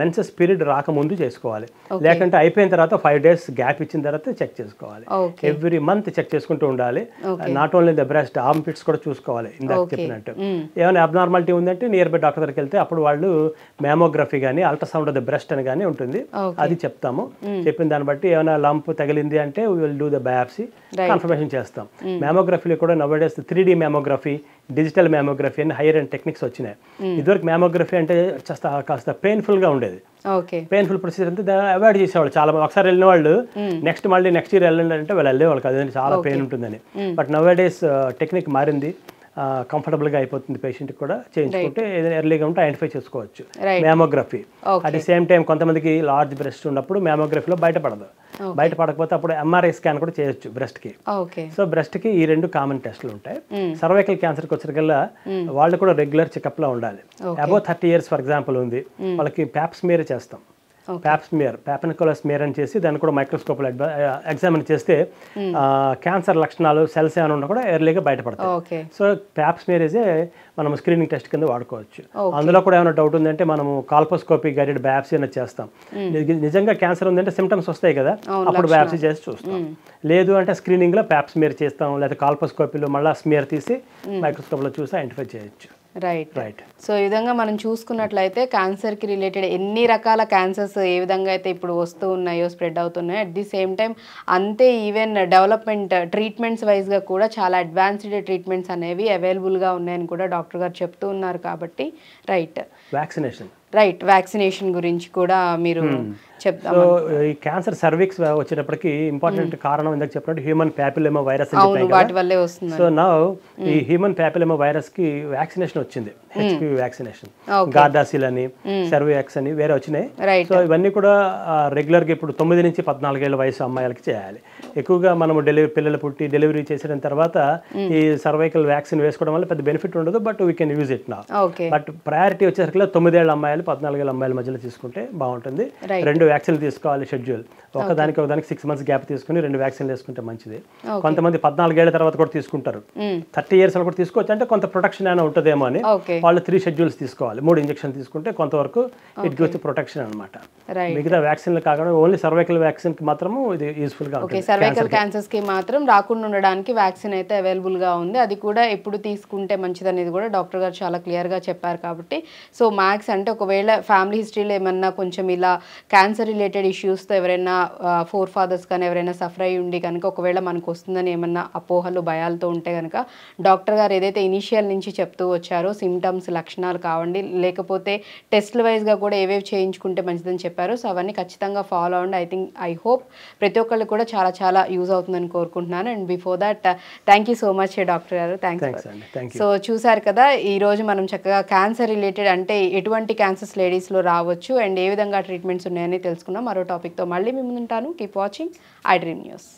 menses period రాకముందు చేసుకోవాలి లేకంటే అయిపోయిన తర్వాత ఫైవ్ డేస్ గ్యాప్ ఇచ్చిన తర్వాత చెక్ చేసుకోవాలి ఎవ్రీ మంత్ చెక్ చేసుకుంటూ ఉండాలి not only the breast armpits కూడా చూసుకోవాలి ఇందాక చెప్పినట్టు ఏమైనా అబ్నార్మాలిటీ ఉందంటే నియర్ బై డాక్టర్ దగ్గరికి వెళ్తే అప్పుడు వాళ్ళు మ్యామోగ్రఫీ కానీ అల్ట్రాసౌండ్ ఆఫ్ ద బ్రెస్ట్ అని కానీ ఉంటుంది అది చెప్ చెప్తాము చెప్పిన దాన్ని బట్టి ఏమైనా లంప్ తగిలింది అంటే will do the biopsy confirmation చేస్తాం మ్యామోగ్రఫీలో కూడా nowadays three D mammography digital mammography అని హైయర్ అండ్ టెక్నిక్స్ వచ్చినాయి ఇదివరకు మ్యామోగ్రఫీ అంటే కాస్త కాస్త గా ఉండేది పెయిన్ఫుల్ ప్రొసీజర్ అంతా అవాయిడ్ చేసేవాళ్ళు చాలా ఒకసారి వెళ్ళిన వాళ్ళు నెక్స్ట్ మళ్ళీ నెక్స్ట్ ఇయర్ వెళ్ళండి అంటే వాళ్ళు వెళ్ళేవాళ్ళు కాదు చాలా పెయిన్ ఉంటుందని బట్ నవ్ డేస్ టెక్నిక్ మారింది కంఫర్టబుల్గా అయిపోతుంది పేషెంట్ కూడా చేయించుకుంటే ఏదైనా ఎర్లీగా ఉంటే ఐడెంటిఫై చేసుకోవచ్చు mammography at the same time కొంతమందికి లార్జ్ బ్రెస్ట్ ఉన్నప్పుడు మ్యామోగ్రఫీలో బయటపడదు బయటపడకపోతే అప్పుడు ఎంఆర్ఐ స్కాన్ కూడా చేయొచ్చు బ్రెస్ట్కి సో బ్రెస్ట్కి ఈ రెండు కామన్ టెస్ట్లు ఉంటాయి సర్వైకల్ క్యాన్సర్కి కల్లా వాళ్ళు కూడా రెగ్యులర్ చెకప్లో ఉండాలి above thirty years for example ఉంది hmm. వాళ్ళకి ప్యాప్స్ మీరే చేస్తాం ప్యాప్స్మియర్ ప్యాపెనికోలస్మియర్ అని చేసి దాన్ని కూడా మైక్రోస్కోప్లో ఎగ్జామిన్ చేస్తే క్యాన్సర్ hmm. లక్షణాలు సెల్స్ ఏమైనా ఉన్నా కూడా ఎర్లీగా బయటపడతాయి సో ప్యాప్స్మియర్ ఇజే మనం స్క్రీనింగ్ టెస్ట్ కింద వాడుకోవచ్చు అందులో కూడా ఏమైనా డౌట్ ఉందంటే మనము కాల్పోస్కోపీ గైడెడ్ బయాప్సీ అనేది చేస్తాం hmm. నిజంగా క్యాన్సర్ ఉందంటే సిమ్టమ్స్ వస్తాయి కదా అప్పుడు బయాప్సీ చేసి చూస్తాం hmm. లేదు అంటే స్క్రీనింగ్లో ప్యాప్స్మియర్ చేస్తాం లేదా కాల్పోస్కోపీలో మళ్ళీ స్మేర్ తీసి మైక్రోస్కోప్లో చూసి ఐడెంటిఫై చేయొచ్చు
రైట్ రైట్ సో ఈ విధంగా మనం చూసుకున్నట్లయితే క్యాన్సర్కి రిలేటెడ్ ఎన్ని రకాల క్యాన్సర్స్ ఏ విధంగా అయితే ఇప్పుడు వస్తూ ఉన్నాయో స్ప్రెడ్ అవుతున్నాయో అట్ ది సేమ్ టైం అంతే ఈవెన్ డెవలప్మెంట్ ట్రీట్మెంట్స్ గా కూడా చాలా అడ్వాన్స్డ్ ట్రీట్మెంట్స్ అనేవి అవైలబుల్గా ఉన్నాయని కూడా డాక్టర్ గారు చెప్తూ ఉన్నారు కాబట్టి రైట్ వ్యాక్సినేషన్ రైట్ వ్యాక్సినేషన్ గురించి కూడా మీరు hmm. చెప్తాం
ఈ క్యాన్సర్ సర్వీక్స్ వచ్చేటప్పటికి ఇంపార్టెంట్ hmm. కారణం ఎందుకు చెప్పినట్టు హ్యూమన్ ప్యాపిలెమో వైరస్ వాటి వల్లే వస్తుంది సో నా ఈ హ్యూమన్ ప్యాపిలెమో వైరస్ కి వ్యాక్సినేషన్ వచ్చింది హెచ్పివి వ్యాక్సినేషన్ గార్దాసిల్ అని సర్వీక్స్ hmm. అని వేరే వచ్చినాయి సో ఇవన్నీ కూడా రెగ్యులర్ గా ఇప్పుడు తొమ్మిది నుంచి పద్నాలుగేళ్ల వయసు అమ్మాయిలకి చేయాలి ఎక్కువగా మనం డెలివరీ పిల్లలు పుట్టి డెలివరీ చేసిన తర్వాత ఈ సర్వైకల్ వ్యాక్సిన్ వేసుకోవడం వల్ల పెద్ద బెనిఫిట్ ఉండదు but we can use it నా బట్ ప్రయారిటీ వచ్చేసరికి తొమ్మిదేళ్ళ అమ్మాయిలు పద్నాలుగేళ్ళ అమ్మాయిల మధ్యలో తీసుకుంటే బాగుంటుంది రెండు వ్యాక్సిన్లు తీసుకోవాలి షెడ్యూల్ ఒకదానికి ఒకదానికి సిక్స్ మంత్స్ గ్యాప్ తీసుకుని రెండు వ్యాక్సిన్లు వేసుకుంటే మంచిది కొంతమంది పద్నాలుగేళ్ల తర్వాత కూడా తీసుకుంటారు hmm. థర్టీ ఇయర్స్ కూడా తీసుకోవచ్చు అంటే కొంత ప్రొటెక్షన్ అయినా ఉంటుందేమో అని వాళ్ళు త్రీ షెడ్యూల్స్ తీసుకోవాలి మూడు ఇంజక్షన్ తీసుకుంటే కొంతవరకు ఇట్ గివ్స్ ప్రొటెక్షన్ అనమాట మిగతా వ్యాక్సిన్లు కాకుండా ఓన్లీ సర్వైకల్ వ్యాక్సిన్ కి మాత్రము ఇది యూస్ఫుల్ గా ఉంటుంది సర్వైకల్
కి మాత్రం రాకుండా ఉండడానికి వ్యాక్సిన్ అయితే అవైలబుల్ గా ఉంది అది కూడా ఎప్పుడు తీసుకుంటే మంచిది అనేది కూడా డాక్టర్ గారు చాలా క్లియర్ గా చెప్పారు కాబట్టి సో మ్యాక్స్ అంటే ఒకవేళ ఫ్యామిలీ హిస్టరీలో ఏమన్నా కొంచెం ఇలా క్యాన్సర్ రిలేటెడ్ ఇష్యూస్తో ఎవరైనా ఫోర్ ఫాదర్స్ కానీ ఎవరైనా సఫర్ అయ్యి ఉండి కనుక ఒకవేళ మనకు వస్తుందని ఏమన్నా అపోహలు భయాలతో ఉంటే కనుక డాక్టర్ గారు ఏదైతే ఇనిషియల్ నుంచి చెప్తూ వచ్చారో సిమ్టమ్స్ లక్షణాలు కావండి లేకపోతే టెస్ట్ల వైజ్గా కూడా ఏవేవి చేయించుకుంటే మంచిదని చెప్పారు సో అవన్నీ ఖచ్చితంగా ఫాలో అవ్వండి ఐ థింక్ ఐ హోప్ ప్రతి ఒక్కళ్ళు కూడా చాలా చాలా చాలా యూజ్ అవుతుందని కోరుకుంటున్నాను and before that thank you so much doctor గారు థ్యాంక్స్ సో చూసారు కదా ఈరోజు మనం చక్కగా క్యాన్సర్ రిలేటెడ్ అంటే ఎటువంటి క్యాన్సర్స్ లేడీస్లో రావచ్చు అండ్ ఏ విధంగా ట్రీట్మెంట్స్ ఉన్నాయని తెలుసుకున్నాం మరో టాపిక్తో మళ్ళీ మేము ఉంటాను keep watching I dream news